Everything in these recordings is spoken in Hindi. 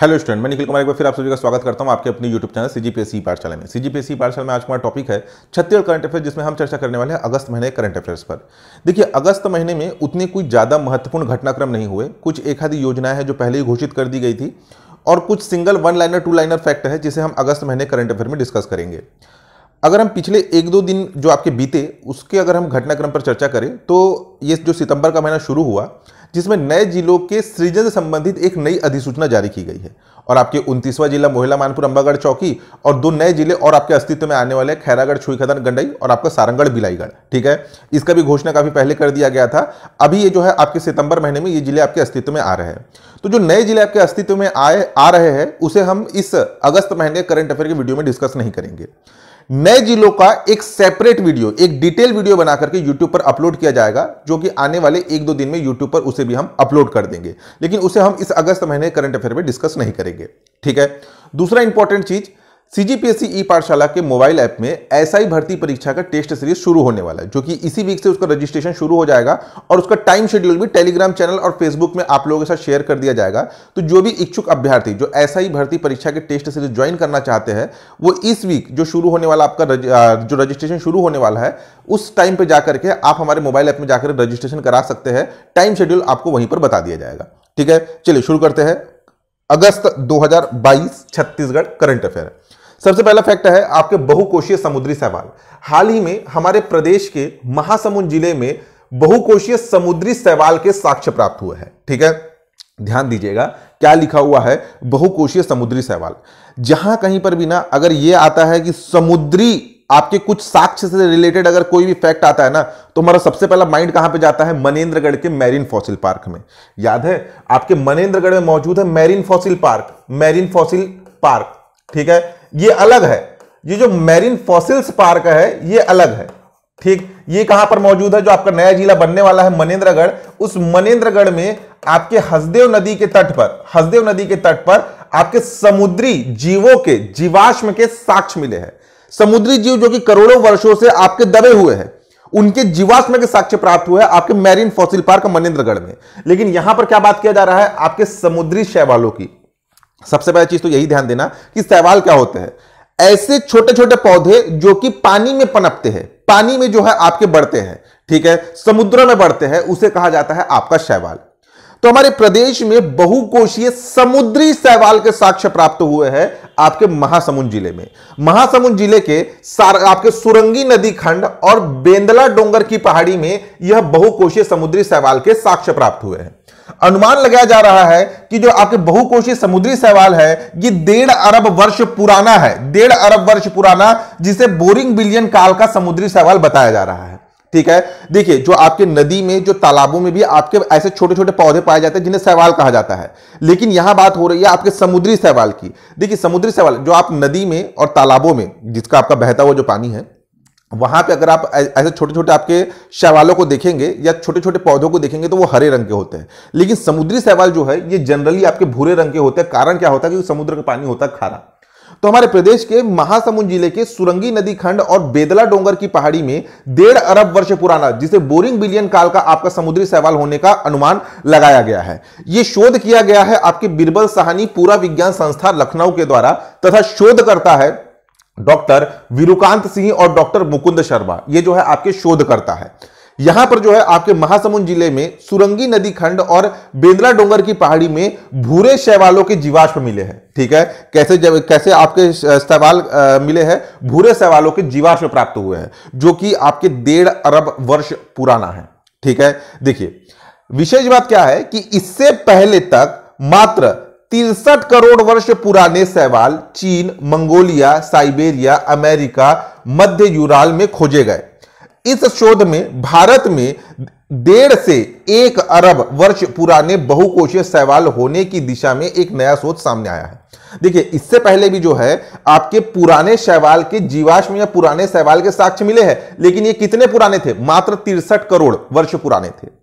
हेलो स्टूडेंट मैं निखिल कुमार एक बार फिर आप सभी का स्वागत करता हूं आपके अपने YouTube channel C G CGPSC Pathshala में सी जी सीजीपीएससी पाठशाला में आज हमारा टॉपिक है छत्तीसगढ़ करंट अफेयर जिसमें हम चर्चा करने वाले हैं अगस्त महीने करंट अफेयर्स पर देखिए अगस्त महीने में उतने कोई ज़्यादा महत्वपूर्ण घटनाक्रम नहीं हुए कुछ एक आधी योजनाएं हैं जो पहले ही घोषित कर दी गई थी और कुछ single one liner two liner fact है जिसे हम अगस्त महीने करंट अफेयर में डिस्कस करेंगे अगर हम पिछले एक दो दिन जो आपके बीते उसके अगर हम घटनाक्रम पर चर्चा करें तो ये जो सितंबर का महीना शुरू हुआ जिसमें नए जिलों के सृजन से संबंधित एक नई अधिसूचना जारी की गई है और आपके उनतीसवां जिला मोहिला मानपुर अंबागढ़ चौकी और दो नए जिले और आपके अस्तित्व में आने वाले खैरागढ़ छुईखदान गंडई और आपका सारंगढ़ बिलाईगढ़ ठीक है इसका भी घोषणा काफी पहले कर दिया गया था अभी ये जो है आपके सितंबर महीने में ये जिले आपके अस्तित्व में आ रहे हैं तो जो नए जिले आपके अस्तित्व में आए आ रहे हैं उसे हम इस अगस्त महीने करंट अफेयर के वीडियो में डिस्कस नहीं करेंगे नए जिलों का एक सेपरेट वीडियो एक डिटेल वीडियो बना करके यूट्यूब पर अपलोड किया जाएगा जो कि आने वाले एक दो दिन में यूट्यूब पर उसे भी हम अपलोड कर देंगे लेकिन उसे हम इस अगस्त महीने करंट अफेयर में डिस्कस नहीं करेंगे ठीक है दूसरा इंपॉर्टेंट चीज सीजीपीएससी पाठशाला के मोबाइल ऐप में एसआई भर्ती परीक्षा का टेस्ट सीरीज शुरू होने वाला है जो कि इसी वीक से उसका रजिस्ट्रेशन शुरू हो जाएगा और उसका टाइम शेड्यूल भी टेलीग्राम चैनल और फेसबुक में आप लोगों के साथ शेयर कर दिया जाएगा तो जो भी इच्छुक अभ्यर्थी जो एसआई भर्ती परीक्षा के टेस्ट सीरीज ज्वाइन करना चाहते हैं वो इस वीक जो शुरू होने वाला आपका रज, जो रजिस्ट्रेशन शुरू होने वाला है उस टाइम पर जाकर के आप हमारे मोबाइल ऐप में जाकर रजिस्ट्रेशन करा सकते हैं टाइम शेड्यूल आपको वहीं पर बता दिया जाएगा ठीक है चलिए शुरू करते हैं अगस्त 2022 छत्तीसगढ़ करंट अफेयर सबसे पहला फैक्ट है आपके बहुकोशीय समुद्री सहवाल हाल ही में हमारे प्रदेश के महासमुंद जिले में बहुकोशीय समुद्री सहवाल के साक्ष्य प्राप्त हुए हैं ठीक है ध्यान दीजिएगा क्या लिखा हुआ है बहुकोशीय समुद्री सहवाल जहां कहीं पर भी ना अगर यह आता है कि समुद्री आपके कुछ साक्ष्य से रिलेटेड अगर कोई भी फैक्ट आता है ना तो हमारा सबसे पहला माइंड कहां पे जाता है मनेन्द्रगढ़ के मैरिन फॉसिल पार्क में याद है आपके मनेन्द्रगढ़ में मौजूद है marine fossil park marine fossil park ठीक है ये अलग है ये जो मैरिन फॉसिल्स पार्क है ये अलग है ठीक ये कहां पर मौजूद है जो आपका नया जिला बनने वाला है मनेन्द्रगढ़ उस मनेन्द्रगढ़ में आपके हसदेव नदी के तट पर हसदेव नदी के तट पर आपके समुद्री जीवों के जीवाश्म के साक्ष मिले हैं समुद्री जीव जो कि करोड़ों वर्षों से आपके दबे हुए हैं उनके जीवाश्म के साक्ष्य प्राप्त हुए आपके मैरिन फॉसिल पार्क मनेन्द्रगढ़ में लेकिन यहां पर क्या बात किया जा रहा है आपके समुद्री शैवालों की सबसे पहला चीज तो यही ध्यान देना कि सवाल क्या होते हैं ऐसे छोटे छोटे पौधे जो कि पानी में पनपते हैं पानी में जो है आपके बढ़ते हैं ठीक है समुद्र में बढ़ते हैं उसे कहा जाता है आपका शैवाल तो हमारे प्रदेश में बहुकोशीय समुद्री शैवाल के साक्ष्य प्राप्त हुए हैं आपके महासमुंद जिले में महासमुंद जिले के आपके सुरंगी नदी खंड और बेंदला डोंगर की पहाड़ी में यह बहुकोशीय समुद्री शैवाल के साक्ष्य प्राप्त हुए हैं अनुमान लगाया जा रहा है कि जो आपके बहुकोशी समुद्री सहवाल है ये डेढ़ अरब वर्ष पुराना है डेढ़ अरब वर्ष पुराना जिसे बोरिंग बिलियन काल का समुद्री सहवाल बताया जा रहा है ठीक है देखिए जो आपके नदी में जो तालाबों में भी आपके ऐसे छोटे छोटे पौधे पाए जाते हैं जिन्हें सवाल कहा जाता है लेकिन यहां बात हो रही है आपके समुद्री सवाल की देखिए समुद्री सवाल जो आप नदी में और तालाबों में जिसका आपका बहता हुआ जो पानी है वहां पे अगर आप ऐसे छोटे छोटे आपके शैवालों को देखेंगे या छोटे छोटे पौधों को देखेंगे तो वो हरे रंग के होते हैं लेकिन समुद्री शैवाल जो है ये जनरली आपके भूरे रंग के होते हैं कारण क्या होता है कि समुद्र का पानी होता है खारा तो हमारे प्रदेश के महासमुंद जिले के सुरंगी नदी खंड और बेदला डोंगर की पहाड़ी में डेढ़ अरब वर्ष पुराना जिसे बोरिंग बिलियन काल का आपका समुद्री सवाल होने का अनुमान लगाया गया है यह शोध किया गया है आपके बिरबल सहानी पूरा विज्ञान संस्था लखनऊ के द्वारा तथा शोधकर्ता है डॉक्टर वीरुकांत सिंह और डॉक्टर मुकुंद शर्मा ये जो है आपके शोधकर्ता है यहां पर जो है आपके महासमुंद जिले में सुरंगी नदी खंड और बेंद्रा डोंगर की पहाड़ी में भूरे शैवालों के जीवाश्म मिले हैं ठीक है कैसे जब कैसे आपके सवाल मिले हैं भूरे शैवालों के जीवाश्म प्राप्त हुए हैं जो कि आपके डेढ़ अरब वर्ष पुराना है ठीक है देखिए विशेष बात क्या है कि इससे पहले तक मात्र तिरसठ करोड़ वर्ष पुराने सवाल चीन मंगोलिया साइबेरिया अमेरिका मध्य यूराल में खोजे गए इस शोध में भारत में डेढ़ से एक अरब वर्ष पुराने बहुकोशीय सवाल होने की दिशा में एक नया शोध सामने आया है देखिए इससे पहले भी जो है आपके पुराने शैवाल के जीवाश्म या पुराने शैवाल के साक्ष्य मिले हैं लेकिन ये कितने पुराने थे मात्र तिरसठ करोड़ वर्ष पुराने थे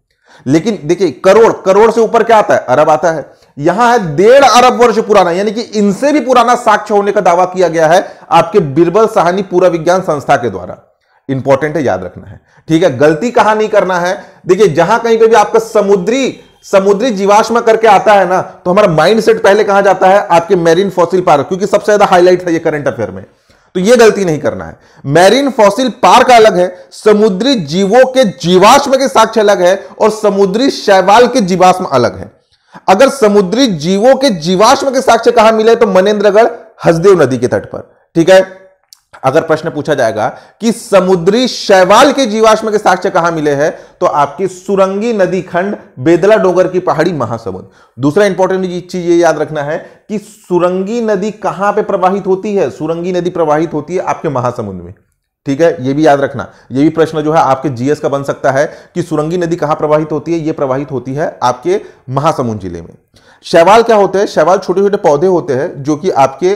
लेकिन देखिए करोड़ करोड़ से ऊपर क्या आता है अरब आता है यहां है डेढ़ अरब वर्ष पुराना यानी कि इनसे भी पुराना साक्ष्य होने का दावा किया गया है आपके बिरबल साहनी पूरा विज्ञान संस्था के द्वारा इंपॉर्टेंट है याद रखना है ठीक है गलती कहां नहीं करना है देखिए जहां कहीं पे भी आपका समुद्री समुद्री जीवाश्म करके आता है ना तो हमारा माइंड सेट पहले कहा जाता है आपके मेरीन फॉसिल पार्क क्योंकि सबसे ज्यादा हाईलाइट है ये करंट अफेयर में तो ये गलती नहीं करना है मैरिन फॉसिल पार्क अलग है समुद्री जीवों के जीवाश्म के साक्ष्य अलग है और समुद्री शैवाल के जीवाश्म अलग है अगर समुद्री जीवों के जीवाश्म के साक्ष्य कहां मिले तो मनेन्द्रगढ़ हसदेव नदी के तट पर ठीक है अगर प्रश्न पूछा जाएगा कि समुद्री शैवाल के जीवाश्म के साक्ष्य कहां मिले हैं तो आपकी सुरंगी नदी खंड बेदला डोगर की पहाड़ी महासमुद्र दूसरा इंपॉर्टेंट चीज ये याद रखना है कि सुरंगी नदी कहां पे प्रवाहित होती है सुरंगी नदी प्रवाहित होती है आपके महासमुद्र में ठीक है ये भी याद रखना ये भी प्रश्न जो है आपके जीएस का बन सकता है कि सुरंगी नदी कहां प्रवाहित होती है ये प्रवाहित होती है आपके महासमुंद जिले में शैवाल क्या होते हैं शैवाल छोटे छोटे पौधे होते हैं जो कि आपके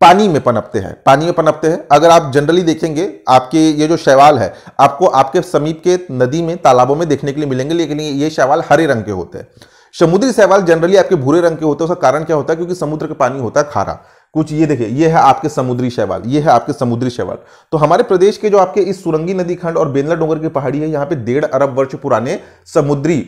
पानी में पनपते हैं पानी में पनपते हैं अगर आप जनरली देखेंगे आपके ये जो शैवाल है आपको आपके समीप के नदी में तालाबों में देखने के लिए मिलेंगे लेकिन ये शैवाल हरे रंग के होते हैं समुद्री शैवाल जनरली आपके भूरे रंग के होते हैं उसका कारण क्या होता है क्योंकि समुद्र का पानी होता है खारा कुछ ये देखिए ये है आपके समुद्री शैवाल ये है आपके समुद्री शैवाल तो हमारे प्रदेश के जो आपके इस सुरंगी नदी खंड और बेंदला डोंगर की पहाड़ी है यहाँ पे डेढ़ अरब वर्ष पुराने समुद्री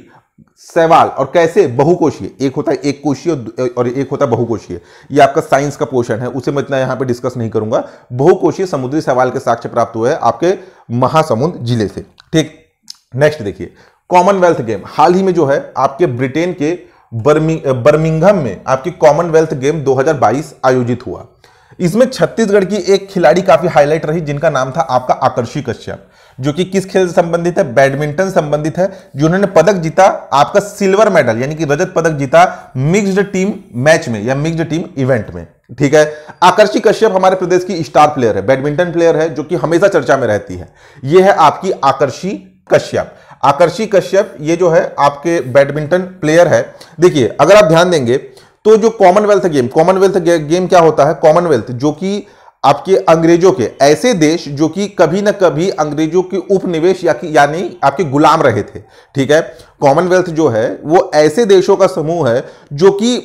सवाल और कैसे बहुकोशीय एक होता है एक कोशीय और एक होता है बहुकोशीय ये आपका साइंस का पोर्शन है उसे मैं इतना यहां पे डिस्कस नहीं करूंगा बहुकोशीय समुद्री सवाल के साक्ष्य प्राप्त हुए हैं आपके महासमुंद जिले से ठीक नेक्स्ट देखिए कॉमनवेल्थ गेम हाल ही में जो है आपके ब्रिटेन के बर्मिंगम में आपकी कॉमनवेल्थ गेम 2022 आयोजित हुआ इसमें छत्तीसगढ़ की एक खिलाड़ी काफी हाईलाइट रही जिनका नाम था आपका आकर्षी कश्यप जो कि किस खेल से संबंधित है बैडमिंटन संबंधित है जिन्होंने पदक जीता आपका सिल्वर मेडल यानी कि रजत पदक जीता मिक्स्ड टीम मैच में या मिक्स्ड टीम इवेंट में ठीक है आकर्षी कश्यप हमारे प्रदेश की स्टार प्लेयर है बैडमिंटन प्लेयर है जो कि हमेशा चर्चा में रहती है यह है आपकी आकर्षी कश्यप आकर्षी कश्यप ये जो है आपके बैडमिंटन प्लेयर है देखिए अगर आप ध्यान देंगे तो जो कॉमनवेल्थ गेम कॉमनवेल्थ गेम क्या होता है कॉमनवेल्थ जो कि आपके अंग्रेजों के ऐसे देश जो कि कभी ना कभी अंग्रेजों के उपनिवेश या यानी आपके गुलाम रहे थे ठीक है कॉमनवेल्थ जो है वो ऐसे देशों का समूह है जो कि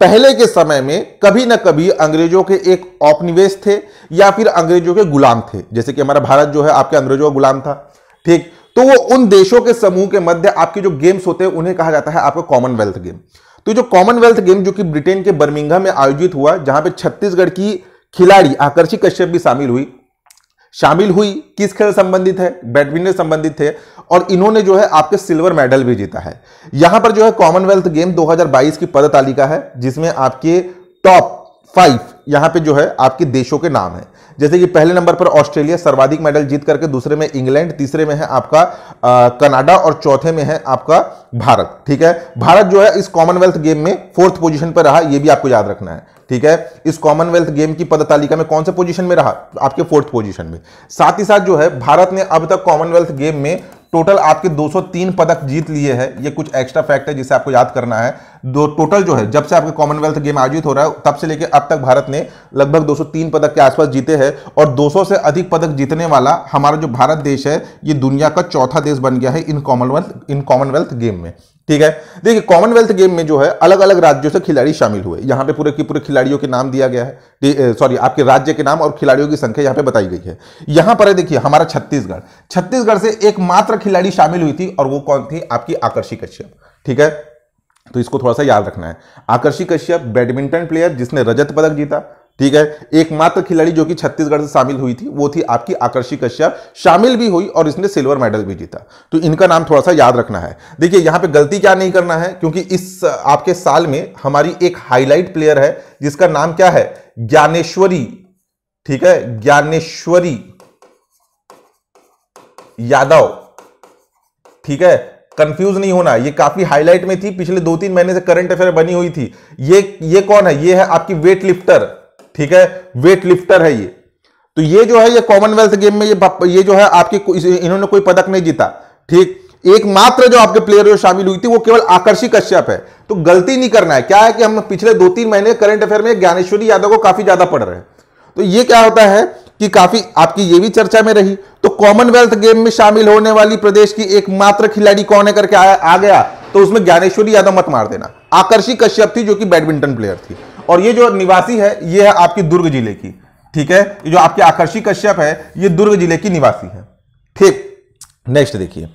पहले के समय में कभी ना कभी अंग्रेजों के एक औपनिवेश थे या फिर अंग्रेजों के गुलाम थे जैसे कि हमारा भारत जो है आपके अंग्रेजों का गुलाम था ठीक तो वो उन देशों के समूह के मध्य आपके जो गेम्स होते हैं उन्हें कहा जाता है आपका कॉमनवेल्थ गेम तो जो कॉमनवेल्थ गेम जो कि ब्रिटेन के बर्मिंगा में आयोजित हुआ जहां पे छत्तीसगढ़ की खिलाड़ी आकर्षी कश्यप भी शामिल हुई शामिल हुई किस खेल संबंधित है बैडमिंटन संबंधित थे और इन्होंने जो है आपके सिल्वर मेडल भी जीता है यहां पर जो है कॉमनवेल्थ गेम 2022 की पद तालिका है जिसमें आपके टॉप फाइव यहां पे जो है आपके देशों के नाम है जैसे कि पहले नंबर पर ऑस्ट्रेलिया सर्वाधिक मेडल जीत करके दूसरे में इंग्लैंड तीसरे में है आपका कनाडा और चौथे में है आपका भारत ठीक है भारत जो है इस कॉमनवेल्थ गेम में फोर्थ पोजिशन पर रहा यह भी आपको याद रखना है ठीक है इस कॉमनवेल्थ गेम की पद तालिका में कौन से पोजीशन में रहा आपके फोर्थ पोजीशन में साथ ही साथ जो है भारत ने अब तक कॉमनवेल्थ गेम में टोटल आपके 203 पदक जीत लिए हैं ये कुछ एक्स्ट्रा फैक्ट है जिसे आपको याद करना है दो टोटल जो है जब से आपके कॉमनवेल्थ गेम आयोजित हो रहा है तब से लेकर अब तक भारत ने लगभग 203 पदक के आसपास जीते हैं और 200 से अधिक पदक जीतने वाला हमारा जो भारत देश है ये दुनिया का चौथा देश बन गया है इन कॉमनवेल्थ इन कॉमनवेल्थ गेम में ठीक है देखिए कॉमनवेल्थ गेम में जो है अलग अलग राज्यों से खिलाड़ी शामिल हुए यहां पे पूरे के पूरे खिलाड़ियों के नाम दिया गया है सॉरी आपके राज्य के नाम और खिलाड़ियों की संख्या यहां पे बताई गई है यहां पर है देखिए हमारा छत्तीसगढ़ छत्तीसगढ़ से एकमात्र खिलाड़ी शामिल हुई थी और वो कौन थी आपकी आकर्षी कश्यप ठीक है तो इसको थोड़ा सा याद रखना है आकर्षी कश्यप बैडमिंटन प्लेयर जिसने रजत पदक जीता ठीक है एकमात्र खिलाड़ी जो कि छत्तीसगढ़ से शामिल हुई थी वो थी आपकी आकर्षी कश्यप शामिल भी हुई और इसने सिल्वर मेडल भी जीता तो इनका नाम थोड़ा सा याद रखना है देखिए यहां पे गलती क्या नहीं करना है क्योंकि इस आपके साल में हमारी एक हाईलाइट प्लेयर है जिसका नाम क्या है ज्ञानेश्वरी ठीक है ज्ञानेश्वरी यादव ठीक है कंफ्यूज नहीं होना ये काफी हाईलाइट में थी पिछले दो तीन महीने से करंट अफेयर बनी हुई थी ये ये कौन है ये है आपकी वेट लिफ्टर ठीक है वेट लिफ्टर है ये तो ये जो है ये कॉमनवेल्थ गेम में ये ये जो है आपके इन्होंने कोई पदक नहीं जीता ठीक एकमात्र जो आपके प्लेयर जो शामिल हुई थी वो केवल आकर्षी कश्यप है तो गलती नहीं करना है क्या है कि हम पिछले दो तीन महीने करंट अफेयर में ज्ञानेश्वरी यादव को काफी ज्यादा पढ़ रहे हैं तो ये क्या होता है कि काफी आपकी ये भी चर्चा में रही तो कॉमनवेल्थ गेम में शामिल होने वाली प्रदेश की एकमात्र खिलाड़ी कौन है करके आ, आ गया तो उसमें ज्ञानेश्वरी यादव मत मार देना आकर्षी कश्यप थी जो कि बैडमिंटन प्लेयर थी और ये जो निवासी है ये है आपकी दुर्ग जिले की ठीक है ये जो आपके आकर्षी कश्यप है ये दुर्ग जिले की निवासी है ठीक नेक्स्ट देखिए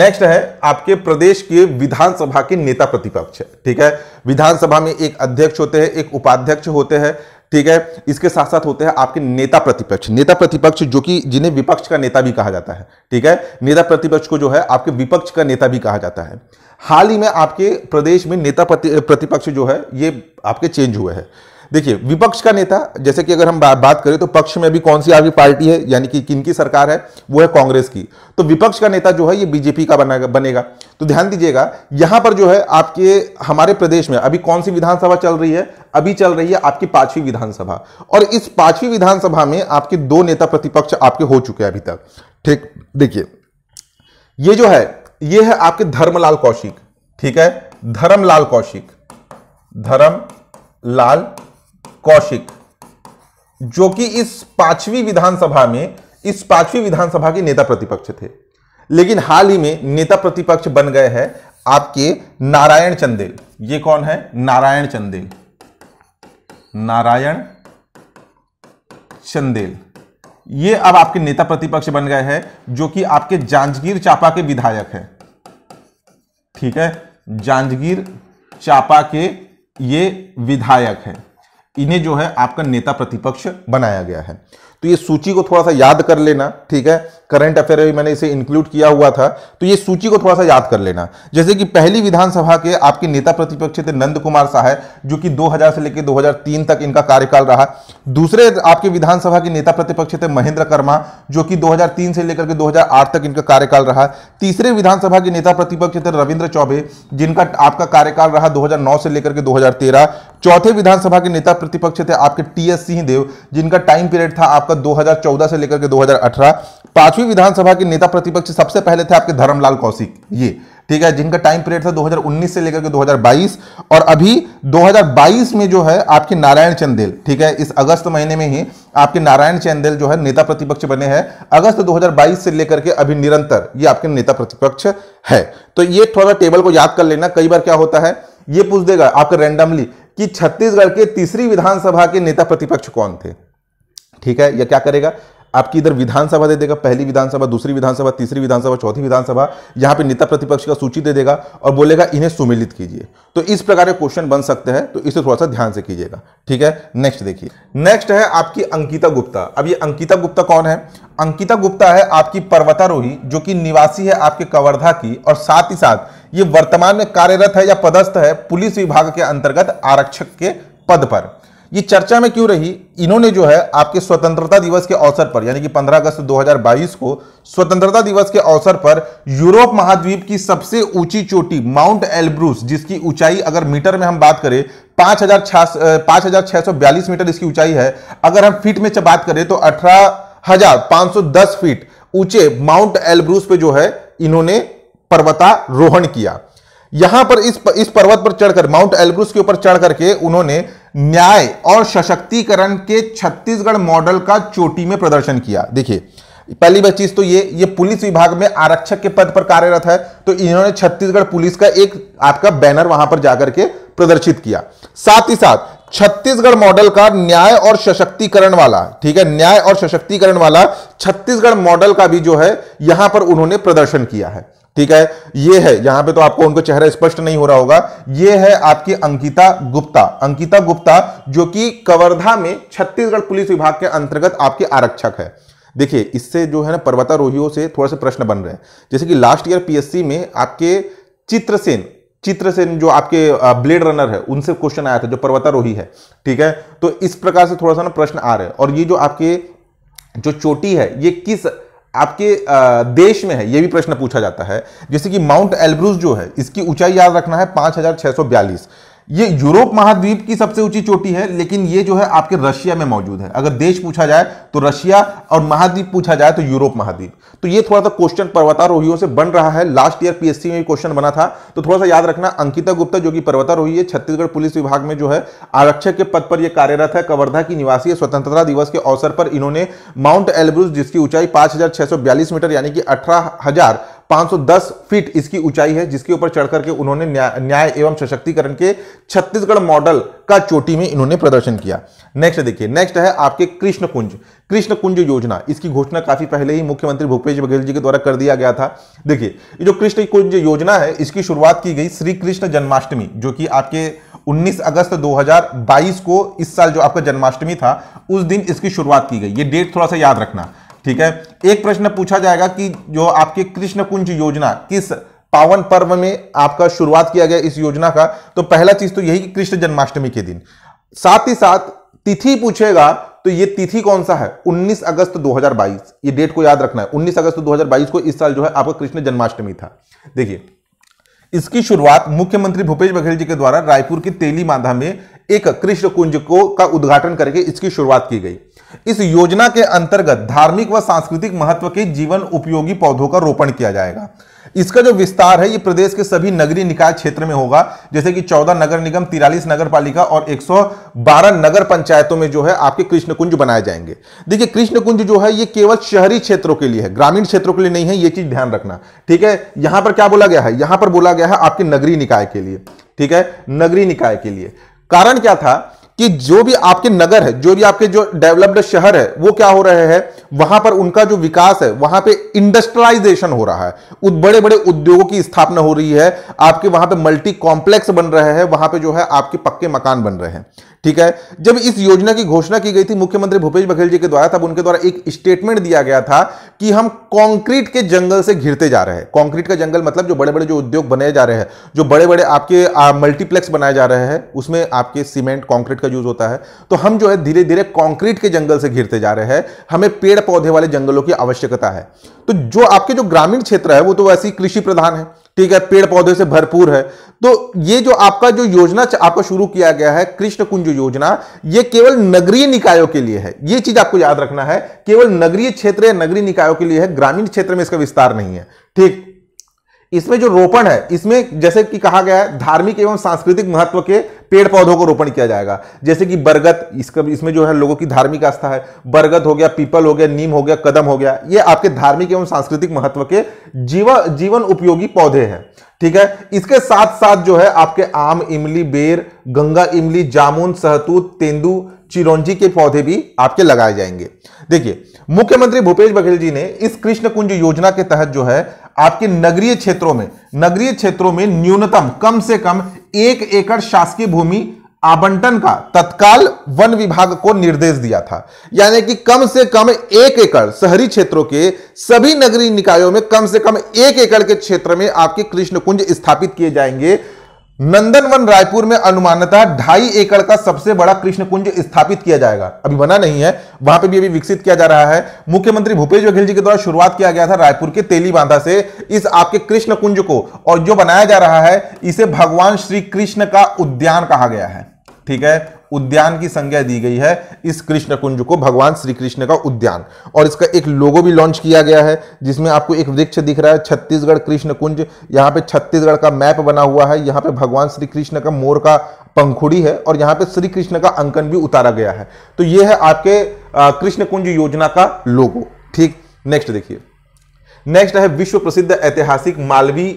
नेक्स्ट है आपके प्रदेश के विधानसभा के नेता प्रतिपक्ष ठीक है विधानसभा में एक अध्यक्ष होते हैं एक उपाध्यक्ष होते हैं ठीक है इसके साथ साथ होते हैं आपके नेता प्रतिपक्ष नेता प्रतिपक्ष जो कि जिन्हें विपक्ष का नेता भी कहा जाता है ठीक है नेता प्रतिपक्ष को जो है आपके विपक्ष का नेता भी कहा जाता है हाल ही में आपके प्रदेश में नेता प्रतिपक्ष जो है ये आपके चेंज हुए हैं देखिए विपक्ष का नेता जैसे कि अगर हम बा, बात करें तो पक्ष में अभी कौन सी आपकी पार्टी है यानी कि किन की सरकार है वो है कांग्रेस की तो विपक्ष का नेता जो है ये बीजेपी का बना बनेगा तो ध्यान दीजिएगा यहां पर जो है आपके हमारे प्रदेश में अभी कौन सी विधानसभा चल रही है अभी चल रही है आपकी पांचवी विधानसभा और इस पांचवी विधानसभा में आपके दो नेता प्रतिपक्ष आपके हो चुके हैं अभी तक ठीक देखिए ये जो है ये है आपके धर्मलाल कौशिक ठीक है धर्मलाल कौशिक धर्मलाल कौशिक जो कि इस पांचवी विधानसभा में इस पांचवी विधानसभा के नेता प्रतिपक्ष थे लेकिन हाल ही में नेता प्रतिपक्ष बन गए हैं आपके नारायण चंदेल ये कौन है नारायण चंदेल नारायण चंदेल ये अब आपके नेता प्रतिपक्ष बन गए हैं जो कि आपके जांजगीर चापा के विधायक हैं ठीक है जांजगीर चापा के ये विधायक हैं इन्हें जो है आपका नेता प्रतिपक्ष बनाया गया है तो ये सूची को थोड़ा सा याद कर लेना ठीक है करंट अफेयर भी मैंने इसे इंक्लूड किया हुआ था तो ये सूची को थोड़ा सा याद कर लेना जैसे कि पहली विधानसभा के आपके नेता प्रतिपक्ष थे नंद कुमार साहब जो कि 2000 से लेकर 2003 तक इनका कार्यकाल रहा दूसरे आपके विधानसभा के नेता प्रतिपक्ष थे महेंद्र कर्मा जो कि दो से लेकर के दो तक इनका कार्यकाल रहा तीसरे विधानसभा के नेता प्रतिपक्ष थे रविंद्र चौबे जिनका आपका कार्यकाल रहा दो से लेकर के दो चौथे विधानसभा के नेता प्रतिपक्ष थे आपके टी एस सिंहदेव जिनका टाइम पीरियड था आपका आपका 2014 से लेकर के 2018 पांचवी विधानसभा के नेता प्रतिपक्ष सबसे पहले थे आपके धर्मलाल कौशिक ये ठीक है जिनका टाइम पीरियड था 2019 से लेकर के 2022 और अभी 2022 में जो है आपके नारायण चंदेल ठीक है इस अगस्त महीने में ही आपके नारायण चंदेल जो है नेता प्रतिपक्ष बने हैं अगस्त 2022 से लेकर के अभी निरंतर ये आपके नेता प्रतिपक्ष है तो ये थोड़ा टेबल को याद कर लेना कई बार क्या होता है ये पूछ देगा आपका रैंडमली कि छत्तीसगढ़ के तीसरी विधानसभा के नेता प्रतिपक्ष कौन थे ठीक है या क्या करेगा आपकी इधर विधानसभा दे देगा पहली विधानसभा दूसरी विधानसभा तीसरी विधानसभा चौथी विधानसभा यहां पे नेता प्रतिपक्ष का सूची दे देगा और बोलेगा इन्हें सुमिलित कीजिए तो इस प्रकार के क्वेश्चन बन सकते हैं तो इसे थोड़ा सा ध्यान से कीजिएगा ठीक है नेक्स्ट देखिए नेक्स्ट है आपकी अंकिता गुप्ता अब ये अंकिता गुप्ता कौन है अंकिता गुप्ता है आपकी पर्वतारोही जो कि निवासी है आपके कवर्धा की और साथ ही साथ ये वर्तमान में कार्यरत है या पदस्थ है पुलिस विभाग के अंतर्गत आरक्षक के पद पर ये चर्चा में क्यों रही इन्होंने जो है आपके स्वतंत्रता दिवस के अवसर पर यानी कि 15 अगस्त 2022 को स्वतंत्रता दिवस के अवसर पर यूरोप महाद्वीप की सबसे ऊंची चोटी माउंट एल्ब्रूस जिसकी ऊंचाई अगर मीटर में हम बात करें पांच हजार मीटर इसकी ऊंचाई है अगर हम फीट में बात करें तो अठारह फीट ऊंचे माउंट एल्ब्रूस पे जो है इन्होंने पर्वतारोहण किया यहां पर इस इस पर्वत पर चढ़कर माउंट एलब्रुस के ऊपर चढ़ करके उन्होंने न्याय और सशक्तिकरण के छत्तीसगढ़ मॉडल का चोटी में प्रदर्शन किया देखिए पहली बार चीज तो ये ये पुलिस विभाग में आरक्षक के पद पर कार्यरत है तो इन्होंने छत्तीसगढ़ पुलिस का एक आपका बैनर वहां पर जाकर के प्रदर्शित किया साथ ही साथ छत्तीसगढ़ मॉडल का न्याय और सशक्तिकरण वाला ठीक है न्याय और सशक्तिकरण वाला छत्तीसगढ़ मॉडल का भी जो है यहां पर उन्होंने प्रदर्शन किया है ठीक है ये है यहां पे तो आपको उनको चेहरा स्पष्ट नहीं हो रहा होगा ये है आपकी अंकिता गुप्ता अंकिता गुप्ता जो कि कवर्धा में छत्तीसगढ़ पुलिस विभाग के अंतर्गत आपके आरक्षक है देखिए इससे जो है ना पर्वतारोहियों से थोड़ा सा प्रश्न बन रहे हैं जैसे कि लास्ट ईयर पीएससी में आपके चित्रसेन चित्रसेन जो आपके ब्लेड रनर है उनसे क्वेश्चन आया था जो पर्वतारोही है ठीक है तो इस प्रकार से थोड़ा सा ना प्रश्न आ रहे हैं और ये जो आपके जो चोटी है ये किस आपके देश में है यह भी प्रश्न पूछा जाता है जैसे कि माउंट एल्ब्रूस जो है इसकी ऊंचाई याद रखना है पांच ये यूरोप महाद्वीप की सबसे ऊंची चोटी है लेकिन ये जो है आपके रशिया में मौजूद है अगर देश पूछा जाए तो रशिया और महाद्वीप पूछा जाए तो यूरोप महाद्वीप तो ये थोड़ा सा क्वेश्चन पर्वतारोहियों से बन रहा है लास्ट ईयर पीएससी में क्वेश्चन बना था तो थोड़ा सा याद रखना अंकिता गुप्ता जो कि पर्वतारोही है छत्तीसगढ़ पुलिस विभाग में जो है आरक्षक के पद पर यह कार्यरत है कवर्धा की निवासी स्वतंत्रता दिवस के अवसर पर इन्होंने माउंट एलब्रूस जिसकी ऊंचाई पांच मीटर यानी कि अठारह 510 फीट इसकी ऊंचाई है जिसके ऊपर चढ़कर के उन्होंने न्याय एवं सशक्तिकरण के छत्तीसगढ़ मॉडल का चोटी में इन्होंने प्रदर्शन किया नेक्स्ट देखिए नेक्स्ट है आपके कृष्ण कुंज कृष्ण कुंज योजना इसकी घोषणा काफी पहले ही मुख्यमंत्री भूपेश बघेल जी के द्वारा कर दिया गया था देखिए ये जो कृष्ण कुंज योजना है इसकी शुरुआत की गई श्री कृष्ण जन्माष्टमी जो कि आपके 19 अगस्त 2022 को इस साल जो आपका जन्माष्टमी था उस दिन इसकी शुरुआत की गई ये डेट थोड़ा सा याद रखना ठीक है एक प्रश्न पूछा जाएगा कि जो आपकी कृष्ण कुंज योजना किस पावन पर्व में आपका शुरुआत किया गया इस योजना का तो पहला चीज तो यही कि कृष्ण जन्माष्टमी के दिन साथ ही साथ तिथि पूछेगा तो ये तिथि कौन सा है 19 अगस्त 2022 ये डेट को याद रखना है 19 अगस्त 2022 को इस साल जो है आपका कृष्ण जन्माष्टमी था देखिए इसकी शुरुआत मुख्यमंत्री भूपेश बघेल जी के द्वारा रायपुर के तेली माधा में एक कृष्ण कुंज को का उद्घाटन करके इसकी शुरुआत की गई इस योजना के अंतर्गत धार्मिक व सांस्कृतिक महत्व के जीवन उपयोगी पौधों का रोपण किया जाएगा इसका जो विस्तार है ये प्रदेश के सभी नगरीय निकाय क्षेत्र में होगा जैसे कि 14 नगर निगम 43 नगर पालिका और 112 नगर पंचायतों में जो है आपके कृष्ण कुंज बनाए जाएंगे देखिए कृष्ण कुंज जो है ये केवल शहरी क्षेत्रों के लिए है ग्रामीण क्षेत्रों के लिए नहीं है ये चीज ध्यान रखना ठीक है यहां पर क्या बोला गया है यहां पर बोला गया है आपके नगरीय निकाय के लिए ठीक है नगरीय निकाय के लिए कारण क्या था कि जो भी आपके नगर है जो भी आपके जो डेवलप्ड शहर है वो क्या हो रहे हैं वहां पर उनका जो विकास है वहां पे इंडस्ट्रियलाइजेशन हो रहा है बड़े बड़े उद्योगों की स्थापना हो रही है आपके वहां पे मल्टी कॉम्प्लेक्स बन रहे हैं वहां पे जो है आपके पक्के मकान बन रहे हैं ठीक है जब इस योजना की घोषणा की गई थी मुख्यमंत्री भूपेश बघेल जी के द्वारा तब उनके द्वारा एक स्टेटमेंट दिया गया था कि हम कंक्रीट के जंगल से घिरते जा रहे हैं कंक्रीट का जंगल मतलब जो बड़े बड़े जो उद्योग बनाए जा रहे हैं जो बड़े बड़े आपके मल्टीप्लेक्स बनाए जा रहे हैं उसमें आपके सीमेंट कॉन्क्रीट का यूज़ होता है तो हम जो है धीरे धीरे कॉन्क्रीट के जंगल से घिरते जा रहे हैं हमें पेड़ पौधे वाले जंगलों की आवश्यकता है तो जो आपके जो ग्रामीण क्षेत्र है वो तो वैसे ही कृषि प्रधान है ठीक है पेड़ पौधे से भरपूर है तो ये जो आपका जो योजना आपका शुरू किया गया है कृष्ण कुंज योजना ये केवल नगरीय निकायों के लिए है ये चीज आपको याद रखना है केवल नगरीय क्षेत्र या नगरीय निकायों के लिए है ग्रामीण क्षेत्र में इसका विस्तार नहीं है ठीक इसमें जो रोपण है इसमें जैसे कि कहा गया है धार्मिक एवं सांस्कृतिक महत्व के पेड़ पौधों को रोपण किया जाएगा जैसे कि बरगद इसका इसमें जो है लोगों की धार्मिक आस्था है बरगद हो गया पीपल हो गया नीम हो गया कदम हो गया ये आपके धार्मिक एवं सांस्कृतिक महत्व के जीव जीवन उपयोगी पौधे हैं ठीक है इसके साथ साथ जो है आपके आम इमली बेर गंगा इमली जामुन सहतूत तेंदु चिरौंजी के पौधे भी आपके लगाए जाएंगे देखिए मुख्यमंत्री भूपेश बघेल जी ने इस कृष्ण कुंज योजना के तहत जो है आपके नगरीय क्षेत्रों में नगरीय क्षेत्रों में न्यूनतम कम से कम एक एकड़ शासकीय भूमि आवंटन का तत्काल वन विभाग को निर्देश दिया था यानी कि कम से कम एक एकड़ शहरी क्षेत्रों के सभी नगरीय निकायों में कम से कम एक एकड़ के क्षेत्र में आपके कृष्ण कुंज स्थापित किए जाएंगे नंदनवन रायपुर में अनुमानतः ढाई एकड़ का सबसे बड़ा कृष्ण कुंज स्थापित किया जाएगा अभी बना नहीं है वहां पे भी अभी विकसित किया जा रहा है मुख्यमंत्री भूपेश बघेल जी के द्वारा शुरुआत किया गया था रायपुर के तेली बांधा से इस आपके कृष्ण कुंज को और जो बनाया जा रहा है इसे भगवान श्री कृष्ण का उद्यान कहा गया है ठीक है उद्यान की संज्ञा दी गई है इस कृष्ण कुंज को भगवान श्री कृष्ण का उद्यान और इसका एक लोगो भी लॉन्च किया गया है जिसमें आपको एक वृक्ष दिख रहा है छत्तीसगढ़ कृष्ण कुंज यहाँ पे छत्तीसगढ़ का मैप बना हुआ है यहाँ पे भगवान श्री कृष्ण का मोर का पंखुड़ी है और यहाँ पे श्री कृष्ण का अंकन भी उतारा गया है तो ये है आपके कृष्ण कुंज योजना का लोगो ठीक नेक्स्ट देखिए नेक्स्ट है विश्व प्रसिद्ध ऐतिहासिक मालवी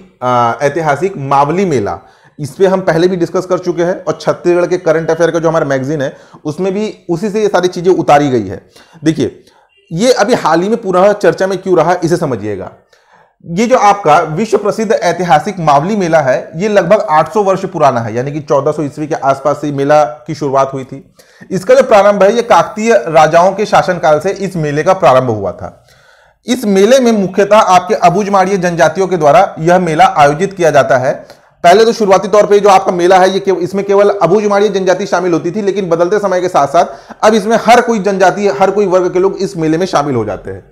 ऐतिहासिक मावली मेला इस पर हम पहले भी डिस्कस कर चुके हैं और छत्तीसगढ़ के करंट अफेयर का जो हमारा मैगजीन है उसमें भी उसी से ये सारी चीज़ें उतारी गई है देखिए ये अभी हाल ही में पूरा चर्चा में क्यों रहा इसे समझिएगा ये जो आपका विश्व प्रसिद्ध ऐतिहासिक मावली मेला है ये लगभग 800 वर्ष पुराना है यानी कि 1400 ईस्वी के आसपास से मेला की शुरुआत हुई थी इसका जो प्रारंभ है ये काकतीय राजाओं के शासनकाल से इस मेले का प्रारंभ हुआ था इस मेले में मुख्यतः आपके अबूझमाड़िय जनजातियों के द्वारा यह मेला आयोजित किया जाता है पहले तो शुरुआती तौर पे जो आपका मेला है ये के, इसमें केवल अबू जुमाड़ी जनजाति शामिल होती थी लेकिन बदलते समय के साथ साथ अब इसमें हर कोई जनजाति हर कोई वर्ग के लोग इस मेले में शामिल हो जाते हैं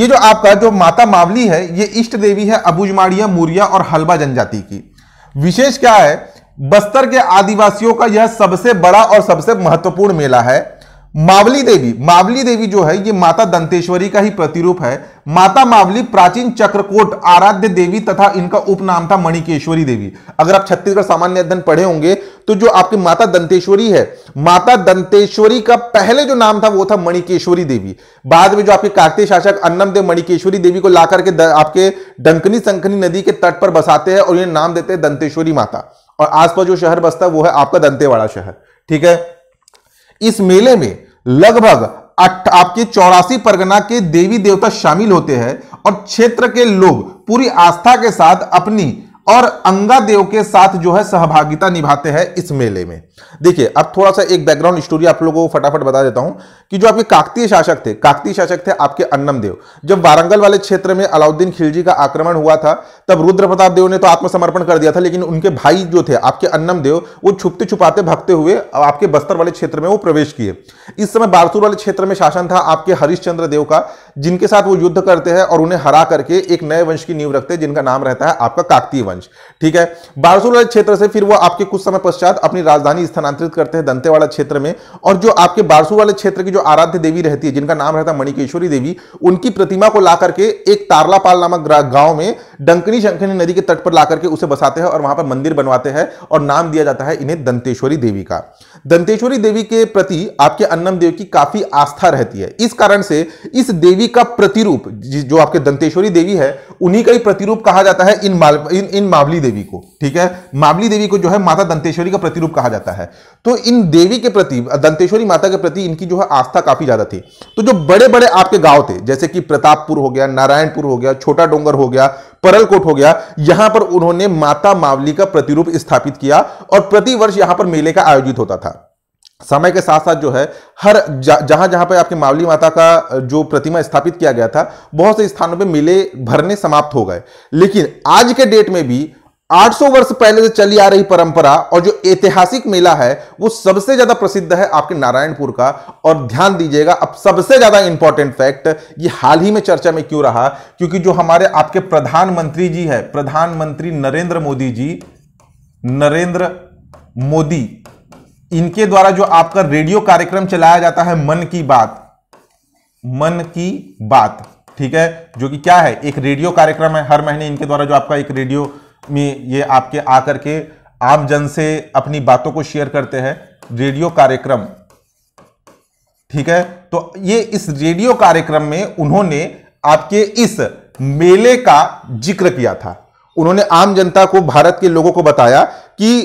ये जो आपका जो माता मावली है ये इष्ट देवी है अबूजमाड़िया मुरिया और हलवा जनजाति की विशेष क्या है बस्तर के आदिवासियों का यह सबसे बड़ा और सबसे महत्वपूर्ण मेला है मावली देवी मावली देवी जो है ये माता दंतेश्वरी का ही प्रतिरूप है माता मावली प्राचीन चक्रकोट आराध्य देवी तथा इनका उपनाम था मणिकेश्वरी देवी अगर आप छत्तीसगढ़ सामान्य अध्ययन पढ़े होंगे तो जो आपकी माता दंतेश्वरी है माता दंतेश्वरी का पहले जो नाम था वो था मणिकेश्वरी देवी बाद में जो आपके कार्तिक शासक अन्नम देव मणिकेश्वरी देवी को लाकर के आपके डंकनी संकनी नदी के तट पर बसाते हैं और इन्हें नाम देते हैं दंतेश्वरी माता और आसपास जो शहर बसता है वो है आपका दंतेवाड़ा शहर ठीक है इस मेले में लगभग आपके चौरासी परगना के देवी देवता शामिल होते हैं और क्षेत्र के लोग पूरी आस्था के साथ अपनी और अंगा देव के साथ जो है सहभागिता निभाते हैं इस मेले में देखिए अब थोड़ा सा एक बैकग्राउंड स्टोरी आप लोगों को फटाफट बता देता हूं कि जो आपके काकतीय शासक थे काकतीय शासक थे आपके देव जब वारंगल वाले क्षेत्र में अलाउद्दीन खिलजी का आक्रमण हुआ था तब रुद्र प्रताप देव ने तो आत्मसमर्पण कर दिया था लेकिन उनके भाई जो थे आपके देव वो छुपते छुपाते भगते हुए आपके बस्तर वाले क्षेत्र में वो प्रवेश किए इस समय बारसूर वाले क्षेत्र में शासन था आपके हरिश्चंद्र देव का जिनके साथ वो युद्ध करते हैं और उन्हें हरा करके एक नए वंश की नींव रखते हैं जिनका नाम रहता है आपका काकतीय वंश ठीक है बारसूर वाले क्षेत्र से फिर वो आपके कुछ समय पश्चात अपनी राजधानी समाधि स्थानांतरित करते हैं दंतेवाड़ा क्षेत्र में और जो आपके बारसू वाले क्षेत्र की जो आराध्य देवी रहती है जिनका नाम रहता है मणिकेश्वरी देवी उनकी प्रतिमा को ला करके एक तारलापाल नामक गांव में डंकनी शंकनी नदी के तट पर ला करके उसे बसाते हैं और वहां पर मंदिर बनवाते हैं और नाम दिया जाता है इन्हें दंतेश्वरी देवी का दंतेश्वरी देवी के प्रति आपके अन्नम देव की काफी आस्था रहती है इस कारण से इस देवी का प्रतिरूप जो आपके दंतेश्वरी देवी है उन्हीं का ही प्रतिरूप कहा जाता है इन माल इन, इन मावली देवी को ठीक है मावली देवी को जो है माता दंतेश्वरी का प्रतिरूप कहा जाता है तो इन देवी के प्रति दंतेश्वरी माता के प्रति इनकी जो है आस्था काफी ज्यादा थी तो जो बड़े बड़े आपके गांव थे जैसे कि प्रतापपुर हो गया नारायणपुर हो गया छोटा डोंगर हो गया परलकोट हो गया यहां पर उन्होंने माता मावली का प्रतिरूप स्थापित किया और प्रतिवर्ष यहां पर मेले का आयोजित होता था समय के साथ साथ जो है हर जहां जहां पर आपके मावली माता का जो प्रतिमा स्थापित किया गया था बहुत से स्थानों पे मेले भरने समाप्त हो गए लेकिन आज के डेट में भी 800 वर्ष पहले से चली आ रही परंपरा और जो ऐतिहासिक मेला है वो सबसे ज्यादा प्रसिद्ध है आपके नारायणपुर का और ध्यान दीजिएगा अब सबसे ज्यादा इंपॉर्टेंट फैक्ट ये हाल ही में चर्चा में क्यों रहा क्योंकि जो हमारे आपके प्रधानमंत्री जी है प्रधानमंत्री नरेंद्र मोदी जी नरेंद्र मोदी इनके द्वारा जो आपका रेडियो कार्यक्रम चलाया जाता है मन की बात मन की बात ठीक है जो कि क्या है एक रेडियो कार्यक्रम है हर महीने इनके द्वारा जो आपका एक रेडियो में ये आपके आकर के आम जन से अपनी बातों को शेयर करते हैं रेडियो कार्यक्रम ठीक है तो ये इस रेडियो कार्यक्रम में उन्होंने आपके इस मेले का जिक्र किया था उन्होंने आम जनता को भारत के लोगों को बताया कि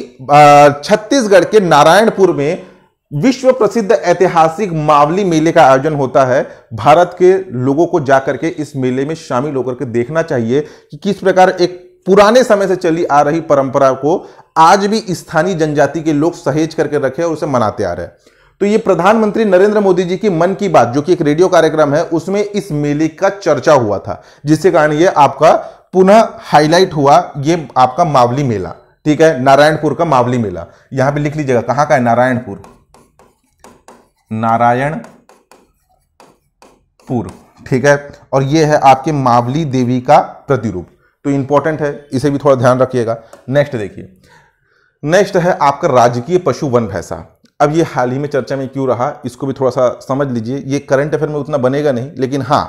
छत्तीसगढ़ के नारायणपुर में विश्व प्रसिद्ध ऐतिहासिक मावली मेले का आयोजन होता है भारत के लोगों को जाकर के इस मेले में शामिल होकर के देखना चाहिए कि किस प्रकार एक पुराने समय से चली आ रही परंपरा को आज भी स्थानीय जनजाति के लोग सहेज करके रखे और उसे मनाते आ रहे हैं तो ये प्रधानमंत्री नरेंद्र मोदी जी की मन की बात जो कि एक रेडियो कार्यक्रम है उसमें इस मेले का चर्चा हुआ था जिसके कारण ये आपका पुनः हाईलाइट हुआ ये आपका मावली मेला ठीक है नारायणपुर का मावली मेला यहां पे लिख लीजिएगा कहां का है नारायणपुर नारायणपुर ठीक है और ये है आपके मावली देवी का प्रतिरूप तो इंपॉर्टेंट है इसे भी थोड़ा ध्यान रखिएगा नेक्स्ट देखिए नेक्स्ट है आपका राजकीय पशु वन भैंसा अब ये हाल ही में चर्चा में क्यों रहा इसको भी थोड़ा सा समझ लीजिए ये करंट अफेयर में उतना बनेगा नहीं लेकिन हाँ